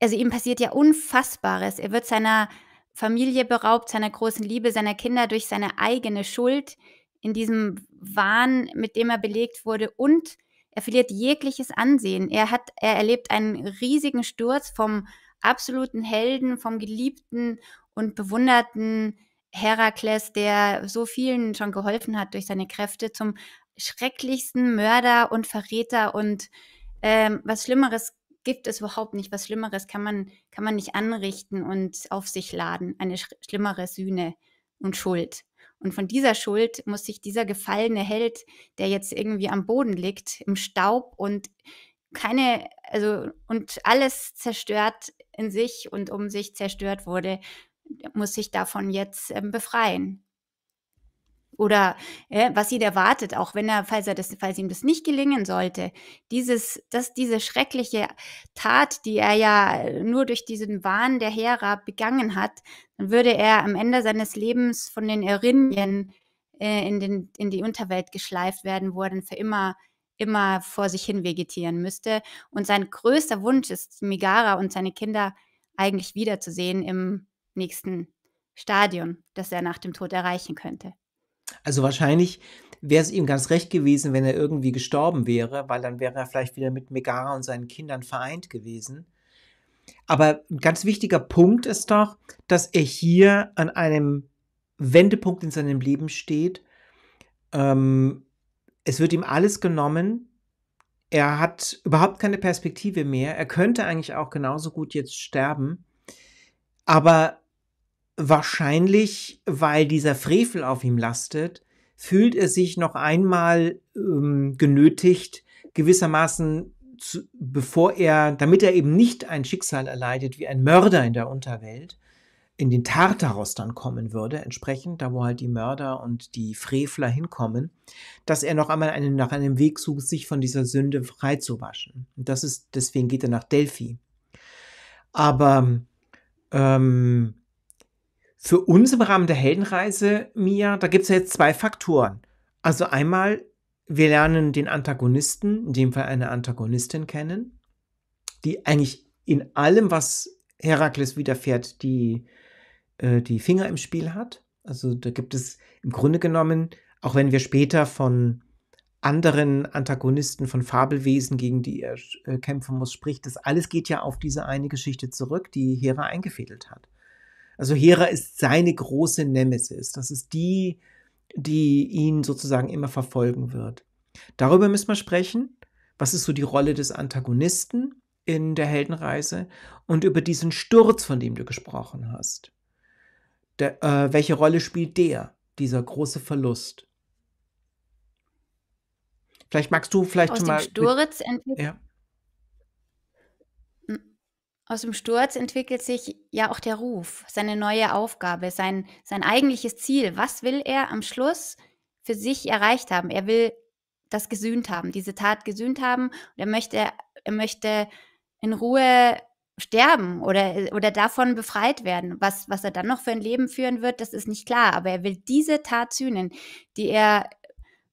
also ihm passiert ja Unfassbares. Er wird seiner Familie beraubt, seiner großen Liebe, seiner Kinder durch seine eigene Schuld in diesem Wahn, mit dem er belegt wurde und er verliert jegliches Ansehen. Er hat, er erlebt einen riesigen Sturz vom absoluten Helden, vom geliebten und bewunderten Herakles, der so vielen schon geholfen hat durch seine Kräfte, zum schrecklichsten Mörder und Verräter und ähm, was Schlimmeres gibt es überhaupt nicht. Was Schlimmeres kann man, kann man nicht anrichten und auf sich laden. Eine sch schlimmere Sühne und Schuld. Und von dieser Schuld muss sich dieser gefallene Held, der jetzt irgendwie am Boden liegt, im Staub und keine, also und alles zerstört in sich und um sich zerstört wurde, muss sich davon jetzt ähm, befreien. Oder äh, was ihn erwartet, auch wenn er, falls er das, falls ihm das nicht gelingen sollte, dieses, dass diese schreckliche Tat, die er ja äh, nur durch diesen Wahn der Hera begangen hat, dann würde er am Ende seines Lebens von den Erinien äh, in, den, in die Unterwelt geschleift werden, wo er dann für immer immer vor sich hin vegetieren müsste. Und sein größter Wunsch ist, Migara und seine Kinder eigentlich wiederzusehen im nächsten Stadion, das er nach dem Tod erreichen könnte. Also wahrscheinlich wäre es ihm ganz recht gewesen, wenn er irgendwie gestorben wäre, weil dann wäre er vielleicht wieder mit Megara und seinen Kindern vereint gewesen. Aber ein ganz wichtiger Punkt ist doch, dass er hier an einem Wendepunkt in seinem Leben steht. Ähm, es wird ihm alles genommen. Er hat überhaupt keine Perspektive mehr. Er könnte eigentlich auch genauso gut jetzt sterben. Aber wahrscheinlich, weil dieser Frevel auf ihm lastet, fühlt er sich noch einmal ähm, genötigt, gewissermaßen, zu, bevor er, damit er eben nicht ein Schicksal erleidet wie ein Mörder in der Unterwelt, in den Tartaros dann kommen würde, entsprechend, da wo halt die Mörder und die Frevler hinkommen, dass er noch einmal einen, nach einem Weg sucht, sich von dieser Sünde freizuwaschen. Und das ist, deswegen geht er nach Delphi. Aber ähm, für uns im Rahmen der Heldenreise, Mia, da gibt es ja jetzt zwei Faktoren. Also einmal, wir lernen den Antagonisten, in dem Fall eine Antagonistin kennen, die eigentlich in allem, was Herakles widerfährt, die, äh, die Finger im Spiel hat. Also da gibt es im Grunde genommen, auch wenn wir später von anderen Antagonisten von Fabelwesen, gegen die er äh, kämpfen muss, spricht, das alles geht ja auf diese eine Geschichte zurück, die Hera eingefädelt hat. Also Hera ist seine große Nemesis. Das ist die, die ihn sozusagen immer verfolgen wird. Darüber müssen wir sprechen. Was ist so die Rolle des Antagonisten in der Heldenreise? Und über diesen Sturz, von dem du gesprochen hast. Der, äh, welche Rolle spielt der, dieser große Verlust? Vielleicht magst du vielleicht Aus mal. Dem Sturz ja. Aus dem Sturz entwickelt sich ja auch der Ruf, seine neue Aufgabe, sein, sein eigentliches Ziel. Was will er am Schluss für sich erreicht haben? Er will das gesühnt haben, diese Tat gesühnt haben. Und er möchte, er möchte in Ruhe sterben oder, oder davon befreit werden. Was, was er dann noch für ein Leben führen wird, das ist nicht klar. Aber er will diese Tat sühnen, die er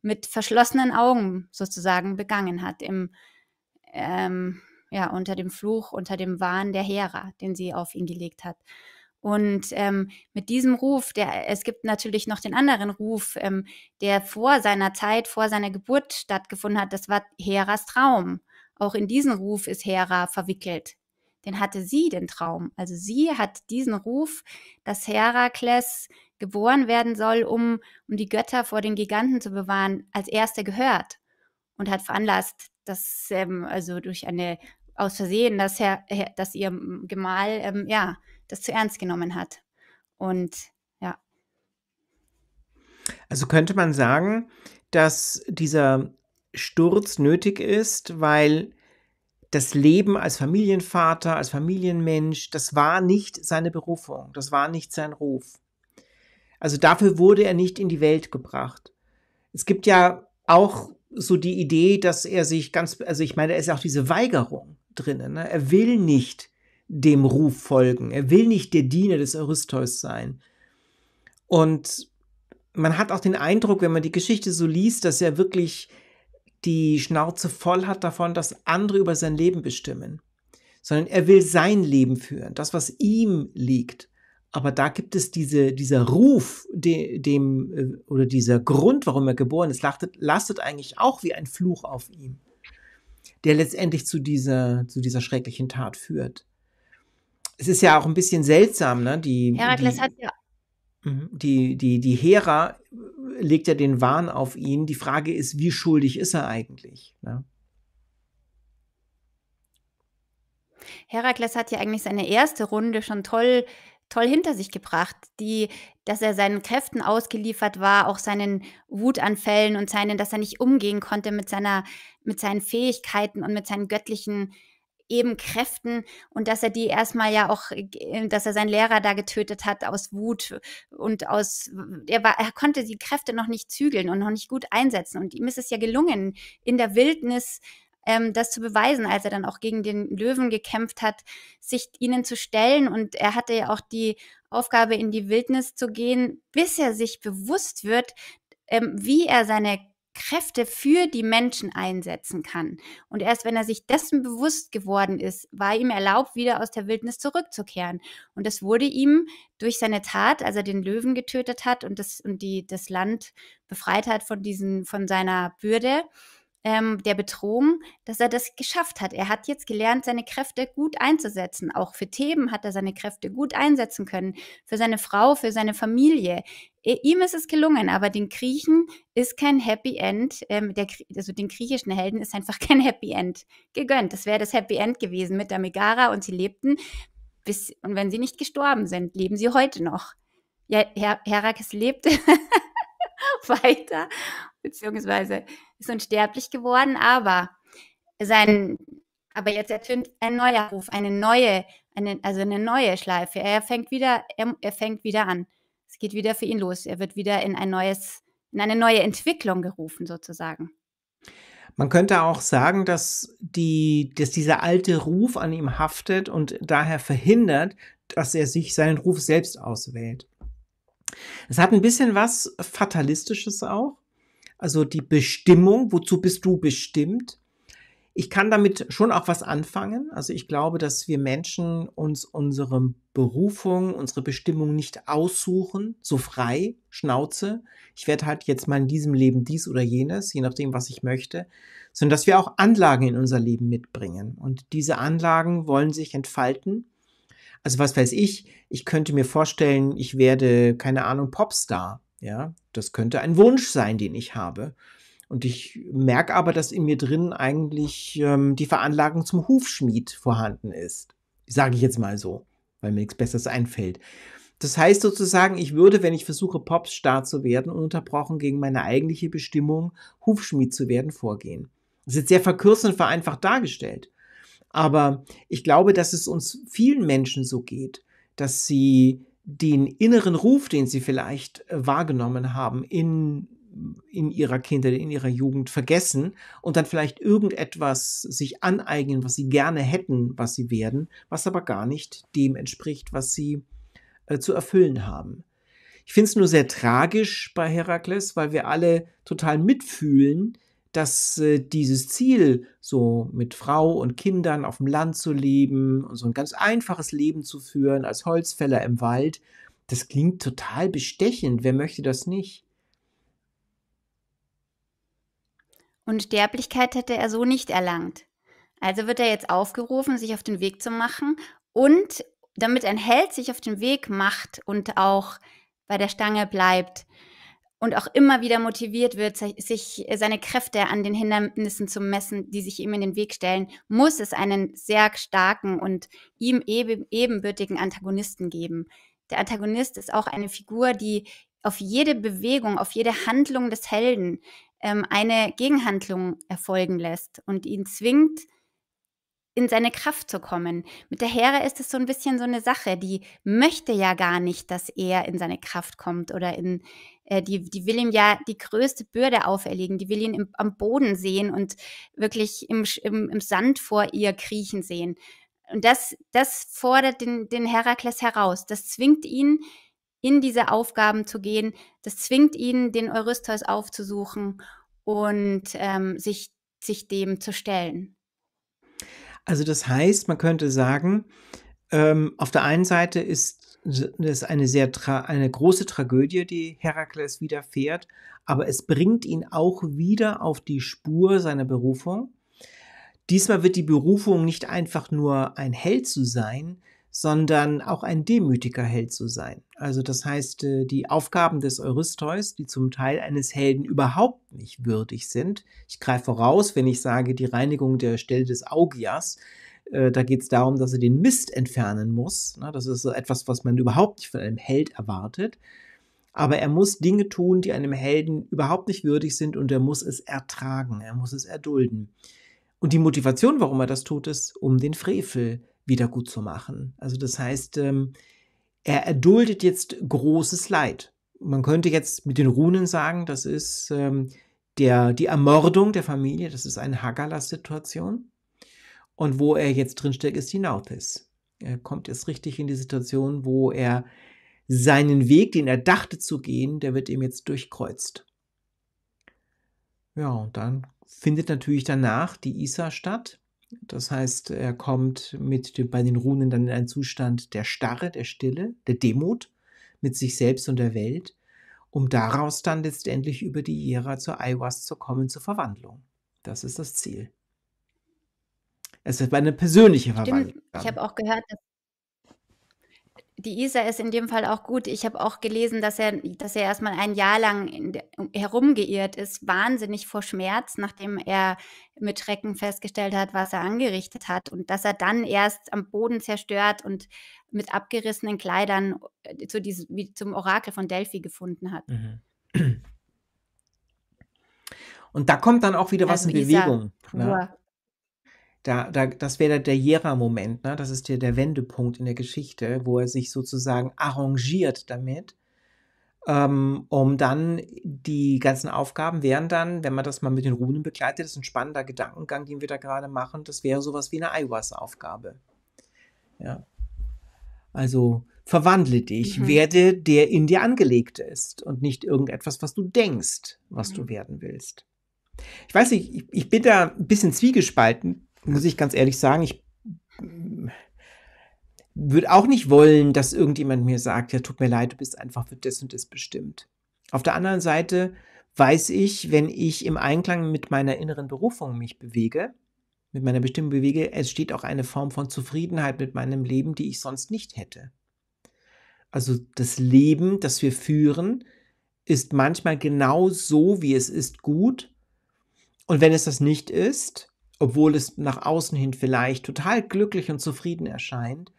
mit verschlossenen Augen sozusagen begangen hat im, ähm, ja, unter dem Fluch, unter dem Wahn der Hera, den sie auf ihn gelegt hat. Und ähm, mit diesem Ruf, der, es gibt natürlich noch den anderen Ruf, ähm, der vor seiner Zeit, vor seiner Geburt stattgefunden hat, das war Heras Traum. Auch in diesen Ruf ist Hera verwickelt. Den hatte sie, den Traum. Also sie hat diesen Ruf, dass Herakles geboren werden soll, um, um die Götter vor den Giganten zu bewahren, als erste gehört und hat veranlasst, dass ähm, also durch eine aus Versehen, dass, Herr, dass ihr Gemahl ähm, ja, das zu ernst genommen hat. Und ja. Also könnte man sagen, dass dieser Sturz nötig ist, weil das Leben als Familienvater, als Familienmensch, das war nicht seine Berufung, das war nicht sein Ruf. Also dafür wurde er nicht in die Welt gebracht. Es gibt ja auch so die Idee, dass er sich ganz, also ich meine, er ist auch diese Weigerung drinnen. Ne? Er will nicht dem Ruf folgen. Er will nicht der Diener des Eurystheus sein. Und man hat auch den Eindruck, wenn man die Geschichte so liest, dass er wirklich die Schnauze voll hat davon, dass andere über sein Leben bestimmen, sondern er will sein Leben führen, das, was ihm liegt. Aber da gibt es diese, dieser Ruf, de, dem, äh, oder dieser Grund, warum er geboren ist, lastet, lastet eigentlich auch wie ein Fluch auf ihm der letztendlich zu dieser, zu dieser schrecklichen Tat führt. Es ist ja auch ein bisschen seltsam, ne? Die, die, hat ja. Mhm. Die, die, die Hera legt ja den Wahn auf ihn. Die Frage ist, wie schuldig ist er eigentlich? Ne? Herakles hat ja eigentlich seine erste Runde schon toll toll hinter sich gebracht, die, dass er seinen Kräften ausgeliefert war, auch seinen Wutanfällen und seinen, dass er nicht umgehen konnte mit seiner, mit seinen Fähigkeiten und mit seinen göttlichen eben Kräften und dass er die erstmal ja auch, äh, äh, dass er seinen Lehrer da getötet hat aus Wut und aus, er, war, er konnte die Kräfte noch nicht zügeln und noch nicht gut einsetzen und ihm ist es ja gelungen, in der Wildnis ähm, das zu beweisen, als er dann auch gegen den Löwen gekämpft hat, sich ihnen zu stellen. Und er hatte ja auch die Aufgabe, in die Wildnis zu gehen, bis er sich bewusst wird, ähm, wie er seine Kräfte für die Menschen einsetzen kann. Und erst wenn er sich dessen bewusst geworden ist, war ihm erlaubt, wieder aus der Wildnis zurückzukehren. Und das wurde ihm durch seine Tat, als er den Löwen getötet hat und das, und die, das Land befreit hat von, diesen, von seiner Bürde, ähm, der Bedrohung, dass er das geschafft hat. Er hat jetzt gelernt, seine Kräfte gut einzusetzen. Auch für Theben hat er seine Kräfte gut einsetzen können. Für seine Frau, für seine Familie. Ihm ist es gelungen, aber den Griechen ist kein Happy End, ähm, der, also den griechischen Helden ist einfach kein Happy End gegönnt. Das wäre das Happy End gewesen mit der Megara und sie lebten bis, und wenn sie nicht gestorben sind, leben sie heute noch. Ja, Her Herakles lebt weiter beziehungsweise ist unsterblich geworden, aber sein, aber jetzt ertönt ein neuer Ruf, eine neue, eine, also eine neue Schleife. Er fängt wieder, er, er fängt wieder an. Es geht wieder für ihn los. Er wird wieder in ein neues, in eine neue Entwicklung gerufen, sozusagen. Man könnte auch sagen, dass, die, dass dieser alte Ruf an ihm haftet und daher verhindert, dass er sich seinen Ruf selbst auswählt. Es hat ein bisschen was Fatalistisches auch, also die Bestimmung, wozu bist du bestimmt? Ich kann damit schon auch was anfangen. Also ich glaube, dass wir Menschen uns unsere Berufung, unsere Bestimmung nicht aussuchen, so frei, Schnauze. Ich werde halt jetzt mal in diesem Leben dies oder jenes, je nachdem, was ich möchte, sondern dass wir auch Anlagen in unser Leben mitbringen. Und diese Anlagen wollen sich entfalten. Also was weiß ich, ich könnte mir vorstellen, ich werde, keine Ahnung, Popstar. Ja, das könnte ein Wunsch sein, den ich habe. Und ich merke aber, dass in mir drin eigentlich ähm, die Veranlagung zum Hufschmied vorhanden ist. Sage ich jetzt mal so, weil mir nichts Besseres einfällt. Das heißt sozusagen, ich würde, wenn ich versuche, Popstar zu werden, ununterbrochen gegen meine eigentliche Bestimmung, Hufschmied zu werden, vorgehen. Das ist jetzt sehr verkürzend vereinfacht dargestellt. Aber ich glaube, dass es uns vielen Menschen so geht, dass sie den inneren Ruf, den sie vielleicht äh, wahrgenommen haben in in ihrer Kindheit, in ihrer Jugend vergessen und dann vielleicht irgendetwas sich aneignen, was sie gerne hätten, was sie werden, was aber gar nicht dem entspricht, was sie äh, zu erfüllen haben. Ich finde es nur sehr tragisch bei Herakles, weil wir alle total mitfühlen, dass äh, dieses Ziel, so mit Frau und Kindern auf dem Land zu leben und so ein ganz einfaches Leben zu führen als Holzfäller im Wald, das klingt total bestechend. Wer möchte das nicht? Und Sterblichkeit hätte er so nicht erlangt. Also wird er jetzt aufgerufen, sich auf den Weg zu machen und damit ein Held sich auf den Weg macht und auch bei der Stange bleibt, und auch immer wieder motiviert wird, sich äh, seine Kräfte an den Hindernissen zu messen, die sich ihm in den Weg stellen, muss es einen sehr starken und ihm ebenbürtigen Antagonisten geben. Der Antagonist ist auch eine Figur, die auf jede Bewegung, auf jede Handlung des Helden ähm, eine Gegenhandlung erfolgen lässt und ihn zwingt, in seine Kraft zu kommen. Mit der Hera ist es so ein bisschen so eine Sache, die möchte ja gar nicht, dass er in seine Kraft kommt oder in äh, die, die will ihm ja die größte Bürde auferlegen, die will ihn im, am Boden sehen und wirklich im, im, im Sand vor ihr kriechen sehen. Und das, das fordert den, den Herakles heraus. Das zwingt ihn, in diese Aufgaben zu gehen. Das zwingt ihn, den Eurystheus aufzusuchen und ähm, sich, sich dem zu stellen. Also das heißt, man könnte sagen, ähm, auf der einen Seite ist es eine sehr eine große Tragödie, die Herakles widerfährt, aber es bringt ihn auch wieder auf die Spur seiner Berufung. Diesmal wird die Berufung nicht einfach nur ein Held zu sein, sondern auch ein demütiger Held zu sein. Also das heißt, äh, die Aufgaben des Eurystheus, die zum Teil eines Helden überhaupt nicht würdig sind. Ich greife voraus, wenn ich sage, die Reinigung der Stelle des Augias, äh, da geht es darum, dass er den Mist entfernen muss. Ne? Das ist etwas, was man überhaupt nicht von einem Held erwartet. Aber er muss Dinge tun, die einem Helden überhaupt nicht würdig sind und er muss es ertragen, er muss es erdulden. Und die Motivation, warum er das tut, ist, um den Frevel wieder gut zu machen. Also das heißt, ähm, er erduldet jetzt großes Leid. Man könnte jetzt mit den Runen sagen, das ist ähm, der, die Ermordung der Familie, das ist eine hagala situation Und wo er jetzt drinsteckt, ist die Nautis. Er kommt jetzt richtig in die Situation, wo er seinen Weg, den er dachte zu gehen, der wird ihm jetzt durchkreuzt. Ja, und dann findet natürlich danach die Isa statt. Das heißt, er kommt mit dem, bei den Runen dann in einen Zustand der Starre, der Stille, der Demut mit sich selbst und der Welt, um daraus dann letztendlich über die Jera zur Aiwas zu kommen, zur Verwandlung. Das ist das Ziel. Es ist eine persönliche Verwandlung. Stimmt. Ich habe auch gehört, dass die ISA ist in dem Fall auch gut. Ich habe auch gelesen, dass er, dass er erstmal ein Jahr lang de, herumgeirrt ist, wahnsinnig vor Schmerz, nachdem er mit Schrecken festgestellt hat, was er angerichtet hat. Und dass er dann erst am Boden zerstört und mit abgerissenen Kleidern zu äh, diesem, wie zum Orakel von Delphi gefunden hat. Mhm. Und da kommt dann auch wieder also was in Bewegung. Ja. Ne? Da, da, das wäre der Jera-Moment, ne? das ist der, der Wendepunkt in der Geschichte, wo er sich sozusagen arrangiert damit, ähm, um dann die ganzen Aufgaben wären dann, wenn man das mal mit den Runen begleitet, das ist ein spannender Gedankengang, den wir da gerade machen, das wäre sowas wie eine Aiwas-Aufgabe. Ja. Also verwandle dich, mhm. werde der in dir angelegt ist und nicht irgendetwas, was du denkst, was mhm. du werden willst. Ich weiß nicht, ich, ich bin da ein bisschen zwiegespalten, muss ich ganz ehrlich sagen, ich würde auch nicht wollen, dass irgendjemand mir sagt, ja, tut mir leid, du bist einfach für das und das bestimmt. Auf der anderen Seite weiß ich, wenn ich im Einklang mit meiner inneren Berufung mich bewege, mit meiner Bestimmung bewege, es steht auch eine Form von Zufriedenheit mit meinem Leben, die ich sonst nicht hätte. Also das Leben, das wir führen, ist manchmal genau so, wie es ist, gut. Und wenn es das nicht ist, obwohl es nach außen hin vielleicht total glücklich und zufrieden erscheint,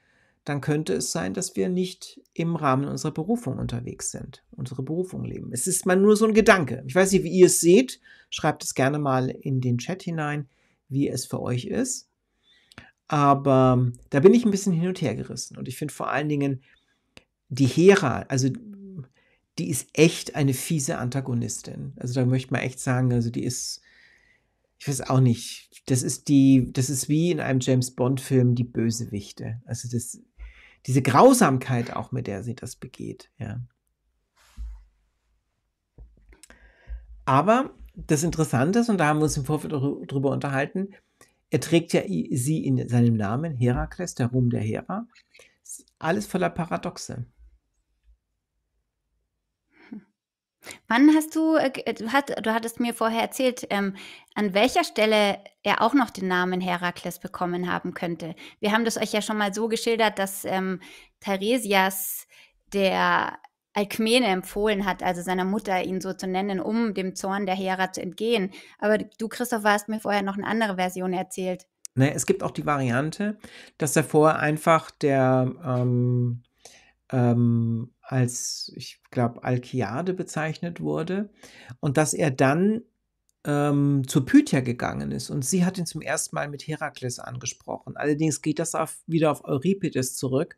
dann könnte es sein, dass wir nicht im Rahmen unserer Berufung unterwegs sind, unsere Berufung leben. Es ist mal nur so ein Gedanke. Ich weiß nicht, wie ihr es seht. Schreibt es gerne mal in den Chat hinein, wie es für euch ist. Aber ähm, da bin ich ein bisschen hin und her gerissen. Und ich finde vor allen Dingen die Hera, also die ist echt eine fiese Antagonistin. Also da möchte man echt sagen, also die ist ich weiß auch nicht, das ist die, das ist wie in einem James Bond-Film die Bösewichte. Also das, diese Grausamkeit auch, mit der sie das begeht, ja. Aber das Interessante ist, und da haben wir uns im Vorfeld darüber unterhalten, er trägt ja sie in seinem Namen, Herakles, der Ruhm der Hera. Alles voller Paradoxe. Wann hast du, äh, äh, du, hast, du hattest mir vorher erzählt, ähm, an welcher Stelle er auch noch den Namen Herakles bekommen haben könnte. Wir haben das euch ja schon mal so geschildert, dass ähm, Theresias der Alkmene empfohlen hat, also seiner Mutter, ihn so zu nennen, um dem Zorn der Hera zu entgehen. Aber du, Christopher, hast mir vorher noch eine andere Version erzählt. Ne, es gibt auch die Variante, dass er vorher einfach der ähm, ähm, als, ich glaube, Alkiade bezeichnet wurde und dass er dann ähm, zur Pythia gegangen ist und sie hat ihn zum ersten Mal mit Herakles angesprochen. Allerdings geht das auf, wieder auf Euripides zurück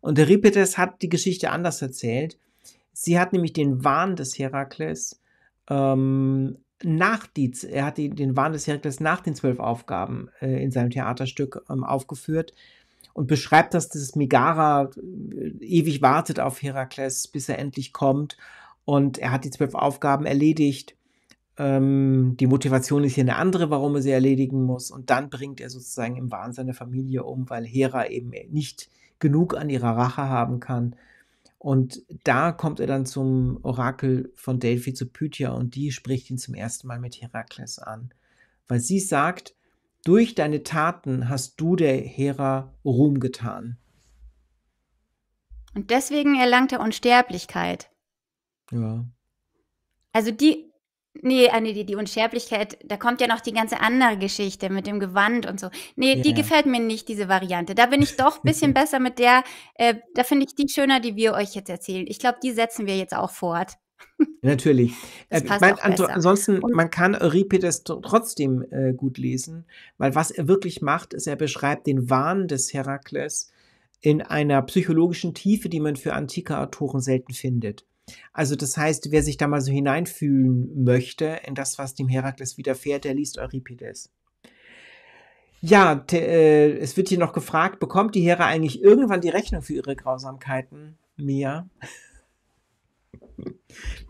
und Euripides hat die Geschichte anders erzählt. Sie hat nämlich den Wahn des Herakles ähm, nach die, er hat den Wahn des Herakles nach den zwölf Aufgaben äh, in seinem Theaterstück ähm, aufgeführt und beschreibt, dass das Megara äh, ewig wartet auf Herakles, bis er endlich kommt. Und er hat die zwölf Aufgaben erledigt. Ähm, die Motivation ist hier eine andere, warum er sie erledigen muss. Und dann bringt er sozusagen im Wahnsinn seine Familie um, weil Hera eben nicht genug an ihrer Rache haben kann. Und da kommt er dann zum Orakel von Delphi zu Pythia und die spricht ihn zum ersten Mal mit Herakles an. Weil sie sagt, durch deine Taten hast du der Hera Ruhm getan. Und deswegen erlangt er Unsterblichkeit. Ja. Also die, nee, ah, nee die, die, Unsterblichkeit, da kommt ja noch die ganze andere Geschichte mit dem Gewand und so. Nee, yeah. die gefällt mir nicht, diese Variante. Da bin ich doch ein bisschen besser mit der, äh, da finde ich die schöner, die wir euch jetzt erzählen. Ich glaube, die setzen wir jetzt auch fort. Natürlich. Das äh, passt man, ansonsten, besser. man kann Euripides trotzdem äh, gut lesen, weil was er wirklich macht, ist, er beschreibt den Wahn des Herakles in einer psychologischen Tiefe, die man für antike Autoren selten findet. Also das heißt, wer sich da mal so hineinfühlen möchte in das, was dem Herakles widerfährt, der liest Euripides. Ja, äh, es wird hier noch gefragt, bekommt die Hera eigentlich irgendwann die Rechnung für ihre Grausamkeiten? Mia?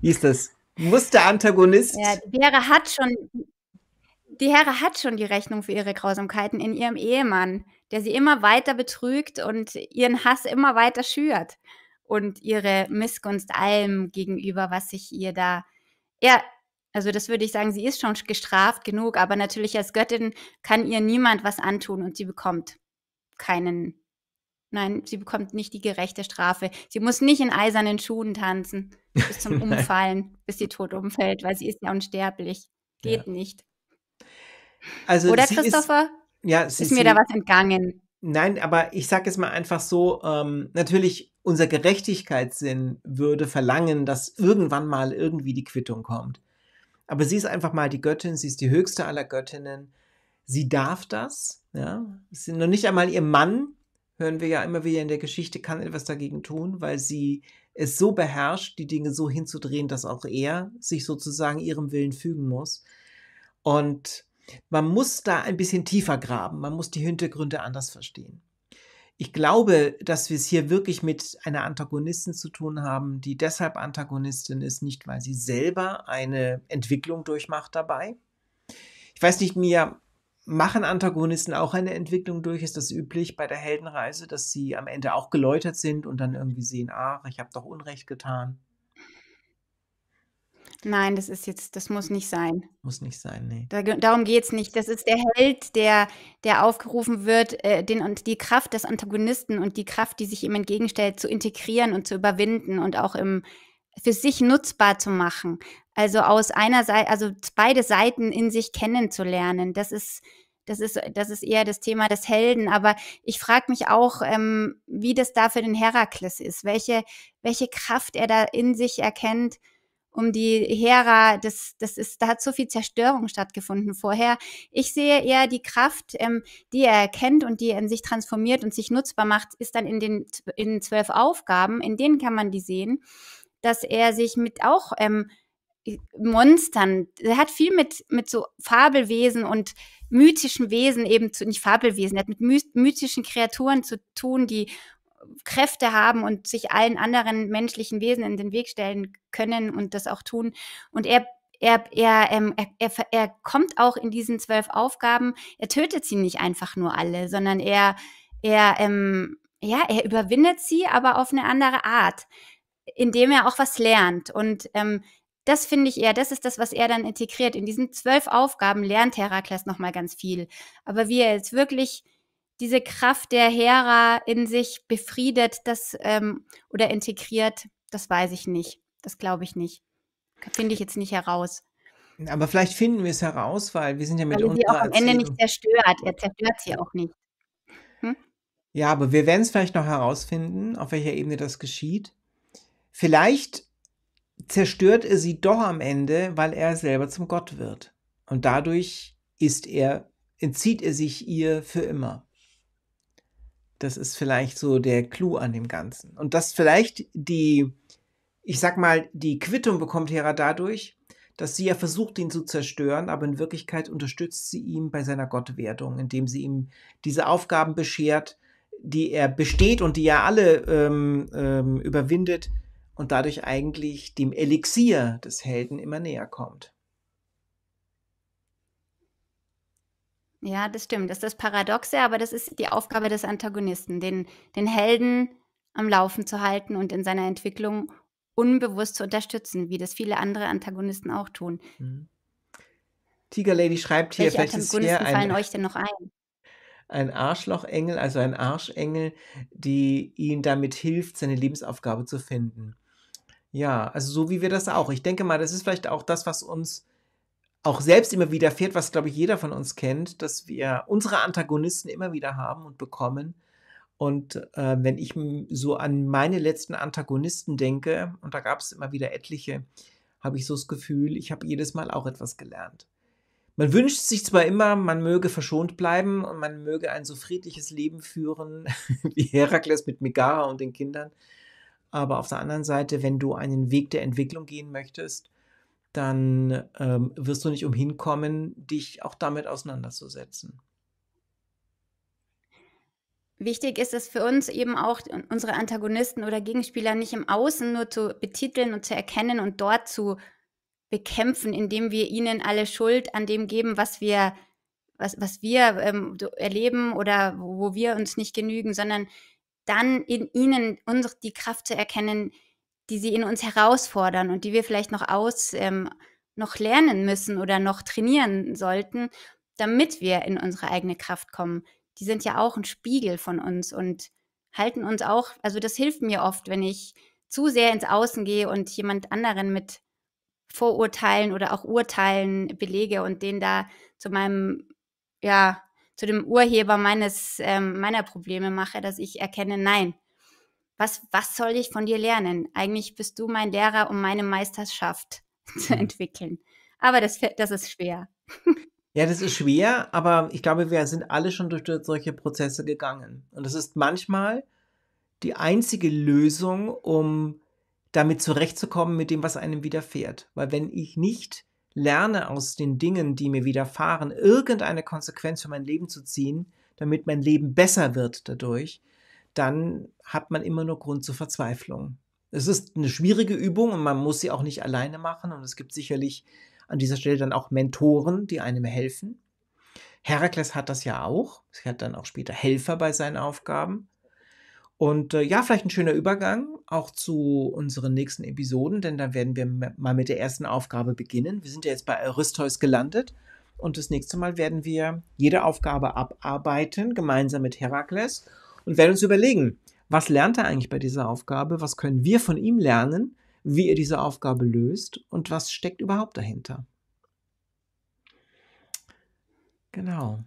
Wie ist das? Muss der Antagonist. Ja, die Hera hat schon. Die Hera hat schon die Rechnung für ihre Grausamkeiten in ihrem Ehemann, der sie immer weiter betrügt und ihren Hass immer weiter schürt und ihre Missgunst allem gegenüber, was sich ihr da. Ja, also das würde ich sagen, sie ist schon gestraft genug, aber natürlich als Göttin kann ihr niemand was antun und sie bekommt keinen Nein, sie bekommt nicht die gerechte Strafe. Sie muss nicht in eisernen Schuhen tanzen bis zum Umfallen, bis sie tot umfällt, weil sie ist ja unsterblich. Geht ja. nicht. Also Oder Christopher? Ist, ja, sie, ist mir sie, da was entgangen? Nein, aber ich sage es mal einfach so, ähm, natürlich unser Gerechtigkeitssinn würde verlangen, dass irgendwann mal irgendwie die Quittung kommt. Aber sie ist einfach mal die Göttin, sie ist die höchste aller Göttinnen. Sie darf das. Ja? Es ist noch nicht einmal ihr Mann, hören wir ja immer wieder in der Geschichte, kann etwas dagegen tun, weil sie es so beherrscht, die Dinge so hinzudrehen, dass auch er sich sozusagen ihrem Willen fügen muss. Und man muss da ein bisschen tiefer graben, man muss die Hintergründe anders verstehen. Ich glaube, dass wir es hier wirklich mit einer Antagonistin zu tun haben, die deshalb Antagonistin ist, nicht weil sie selber eine Entwicklung durchmacht dabei. Ich weiß nicht, mir machen Antagonisten auch eine Entwicklung durch? Ist das üblich bei der Heldenreise, dass sie am Ende auch geläutert sind und dann irgendwie sehen, ach, ich habe doch Unrecht getan? Nein, das ist jetzt, das muss nicht sein. Muss nicht sein, nee. Da, darum geht es nicht. Das ist der Held, der, der aufgerufen wird, äh, den und die Kraft des Antagonisten und die Kraft, die sich ihm entgegenstellt, zu integrieren und zu überwinden und auch im, für sich nutzbar zu machen. Also aus einer Seite, also beide Seiten in sich kennenzulernen. Das ist, das ist, das ist eher das Thema des Helden. Aber ich frage mich auch, ähm, wie das da für den Herakles ist, welche, welche Kraft er da in sich erkennt, um die Hera, das, das ist, da hat so viel Zerstörung stattgefunden vorher. Ich sehe eher die Kraft, ähm, die er erkennt und die er in sich transformiert und sich nutzbar macht, ist dann in den in zwölf Aufgaben, in denen kann man die sehen dass er sich mit auch ähm, Monstern, er hat viel mit, mit so Fabelwesen und mythischen Wesen eben zu, nicht Fabelwesen, er hat mit mythischen Kreaturen zu tun, die Kräfte haben und sich allen anderen menschlichen Wesen in den Weg stellen können und das auch tun. Und er er, er, ähm, er, er, er kommt auch in diesen zwölf Aufgaben, er tötet sie nicht einfach nur alle, sondern er, er, ähm, ja, er überwindet sie, aber auf eine andere Art indem er auch was lernt. Und ähm, das finde ich eher, das ist das, was er dann integriert. In diesen zwölf Aufgaben lernt Herakles nochmal ganz viel. Aber wie er jetzt wirklich diese Kraft der Hera in sich befriedet das, ähm, oder integriert, das weiß ich nicht. Das glaube ich nicht. Finde ich jetzt nicht heraus. Aber vielleicht finden wir es heraus, weil wir sind ja mit uns. unserer auch am Ende nicht zerstört. Er zerstört sie auch nicht. Hm? Ja, aber wir werden es vielleicht noch herausfinden, auf welcher Ebene das geschieht. Vielleicht zerstört er sie doch am Ende, weil er selber zum Gott wird. Und dadurch ist er, entzieht er sich ihr für immer. Das ist vielleicht so der Clou an dem Ganzen. Und dass vielleicht die, ich sag mal, die Quittung bekommt Hera dadurch, dass sie ja versucht, ihn zu zerstören, aber in Wirklichkeit unterstützt sie ihn bei seiner Gottwerdung, indem sie ihm diese Aufgaben beschert, die er besteht und die er alle ähm, ähm, überwindet, und dadurch eigentlich dem Elixier des Helden immer näher kommt. Ja, das stimmt. Das ist das Paradoxe, aber das ist die Aufgabe des Antagonisten, den, den Helden am Laufen zu halten und in seiner Entwicklung unbewusst zu unterstützen, wie das viele andere Antagonisten auch tun. Mhm. Tiger Lady schreibt hier, Welche vielleicht hier ein, fallen euch denn noch ein? Ein Arschlochengel, also ein Arschengel, die ihn damit hilft, seine Lebensaufgabe zu finden. Ja, also so wie wir das auch. Ich denke mal, das ist vielleicht auch das, was uns auch selbst immer wieder fährt, was glaube ich jeder von uns kennt, dass wir unsere Antagonisten immer wieder haben und bekommen. Und äh, wenn ich so an meine letzten Antagonisten denke, und da gab es immer wieder etliche, habe ich so das Gefühl, ich habe jedes Mal auch etwas gelernt. Man wünscht sich zwar immer, man möge verschont bleiben und man möge ein so friedliches Leben führen wie Herakles mit Megara und den Kindern, aber auf der anderen Seite, wenn du einen Weg der Entwicklung gehen möchtest, dann ähm, wirst du nicht umhin kommen, dich auch damit auseinanderzusetzen. Wichtig ist es für uns eben auch, unsere Antagonisten oder Gegenspieler nicht im Außen nur zu betiteln und zu erkennen und dort zu bekämpfen, indem wir ihnen alle Schuld an dem geben, was wir, was, was wir ähm, erleben oder wo wir uns nicht genügen, sondern dann in ihnen unsere, die Kraft zu erkennen, die sie in uns herausfordern und die wir vielleicht noch aus, ähm, noch lernen müssen oder noch trainieren sollten, damit wir in unsere eigene Kraft kommen. Die sind ja auch ein Spiegel von uns und halten uns auch, also das hilft mir oft, wenn ich zu sehr ins Außen gehe und jemand anderen mit Vorurteilen oder auch Urteilen belege und den da zu meinem, ja, zu dem Urheber meines, ähm, meiner Probleme mache, dass ich erkenne, nein, was, was soll ich von dir lernen? Eigentlich bist du mein Lehrer, um meine Meisterschaft zu mhm. entwickeln. Aber das, das ist schwer. Ja, das ist schwer, aber ich glaube, wir sind alle schon durch solche Prozesse gegangen. Und das ist manchmal die einzige Lösung, um damit zurechtzukommen mit dem, was einem widerfährt. Weil wenn ich nicht lerne aus den Dingen, die mir widerfahren, irgendeine Konsequenz für mein Leben zu ziehen, damit mein Leben besser wird dadurch, dann hat man immer nur Grund zur Verzweiflung. Es ist eine schwierige Übung und man muss sie auch nicht alleine machen und es gibt sicherlich an dieser Stelle dann auch Mentoren, die einem helfen. Herakles hat das ja auch. Sie hat dann auch später Helfer bei seinen Aufgaben. Und äh, ja, vielleicht ein schöner Übergang auch zu unseren nächsten Episoden, denn da werden wir mal mit der ersten Aufgabe beginnen. Wir sind ja jetzt bei Aristois gelandet und das nächste Mal werden wir jede Aufgabe abarbeiten, gemeinsam mit Herakles und werden uns überlegen, was lernt er eigentlich bei dieser Aufgabe, was können wir von ihm lernen, wie er diese Aufgabe löst und was steckt überhaupt dahinter. Genau.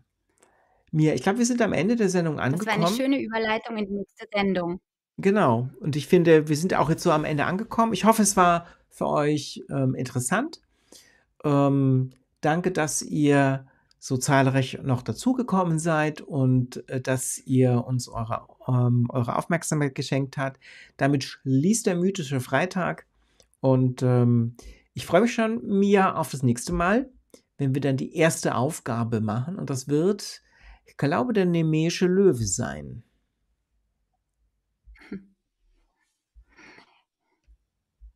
Mia, ich glaube, wir sind am Ende der Sendung angekommen. Das war eine schöne Überleitung in die nächste Sendung. Genau. Und ich finde, wir sind auch jetzt so am Ende angekommen. Ich hoffe, es war für euch ähm, interessant. Ähm, danke, dass ihr so zahlreich noch dazugekommen seid und äh, dass ihr uns eure, ähm, eure Aufmerksamkeit geschenkt habt. Damit schließt der mythische Freitag. Und ähm, ich freue mich schon, Mia, auf das nächste Mal, wenn wir dann die erste Aufgabe machen. Und das wird ich glaube, der nemäische Löwe sein.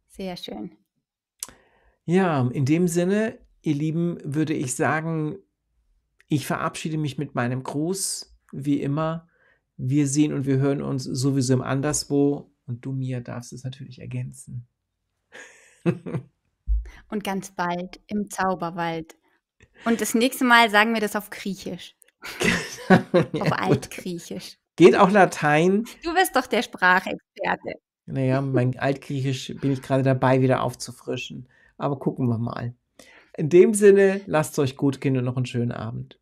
Sehr schön. Ja, in dem Sinne, ihr Lieben, würde ich sagen, ich verabschiede mich mit meinem Gruß, wie immer. Wir sehen und wir hören uns sowieso im Anderswo und du, Mia, darfst es natürlich ergänzen. und ganz bald im Zauberwald. Und das nächste Mal sagen wir das auf Griechisch. Auf Altgriechisch. Geht auch Latein. Du bist doch der Sprachexperte. Naja, mein Altgriechisch bin ich gerade dabei, wieder aufzufrischen. Aber gucken wir mal. In dem Sinne, lasst es euch gut gehen und noch einen schönen Abend.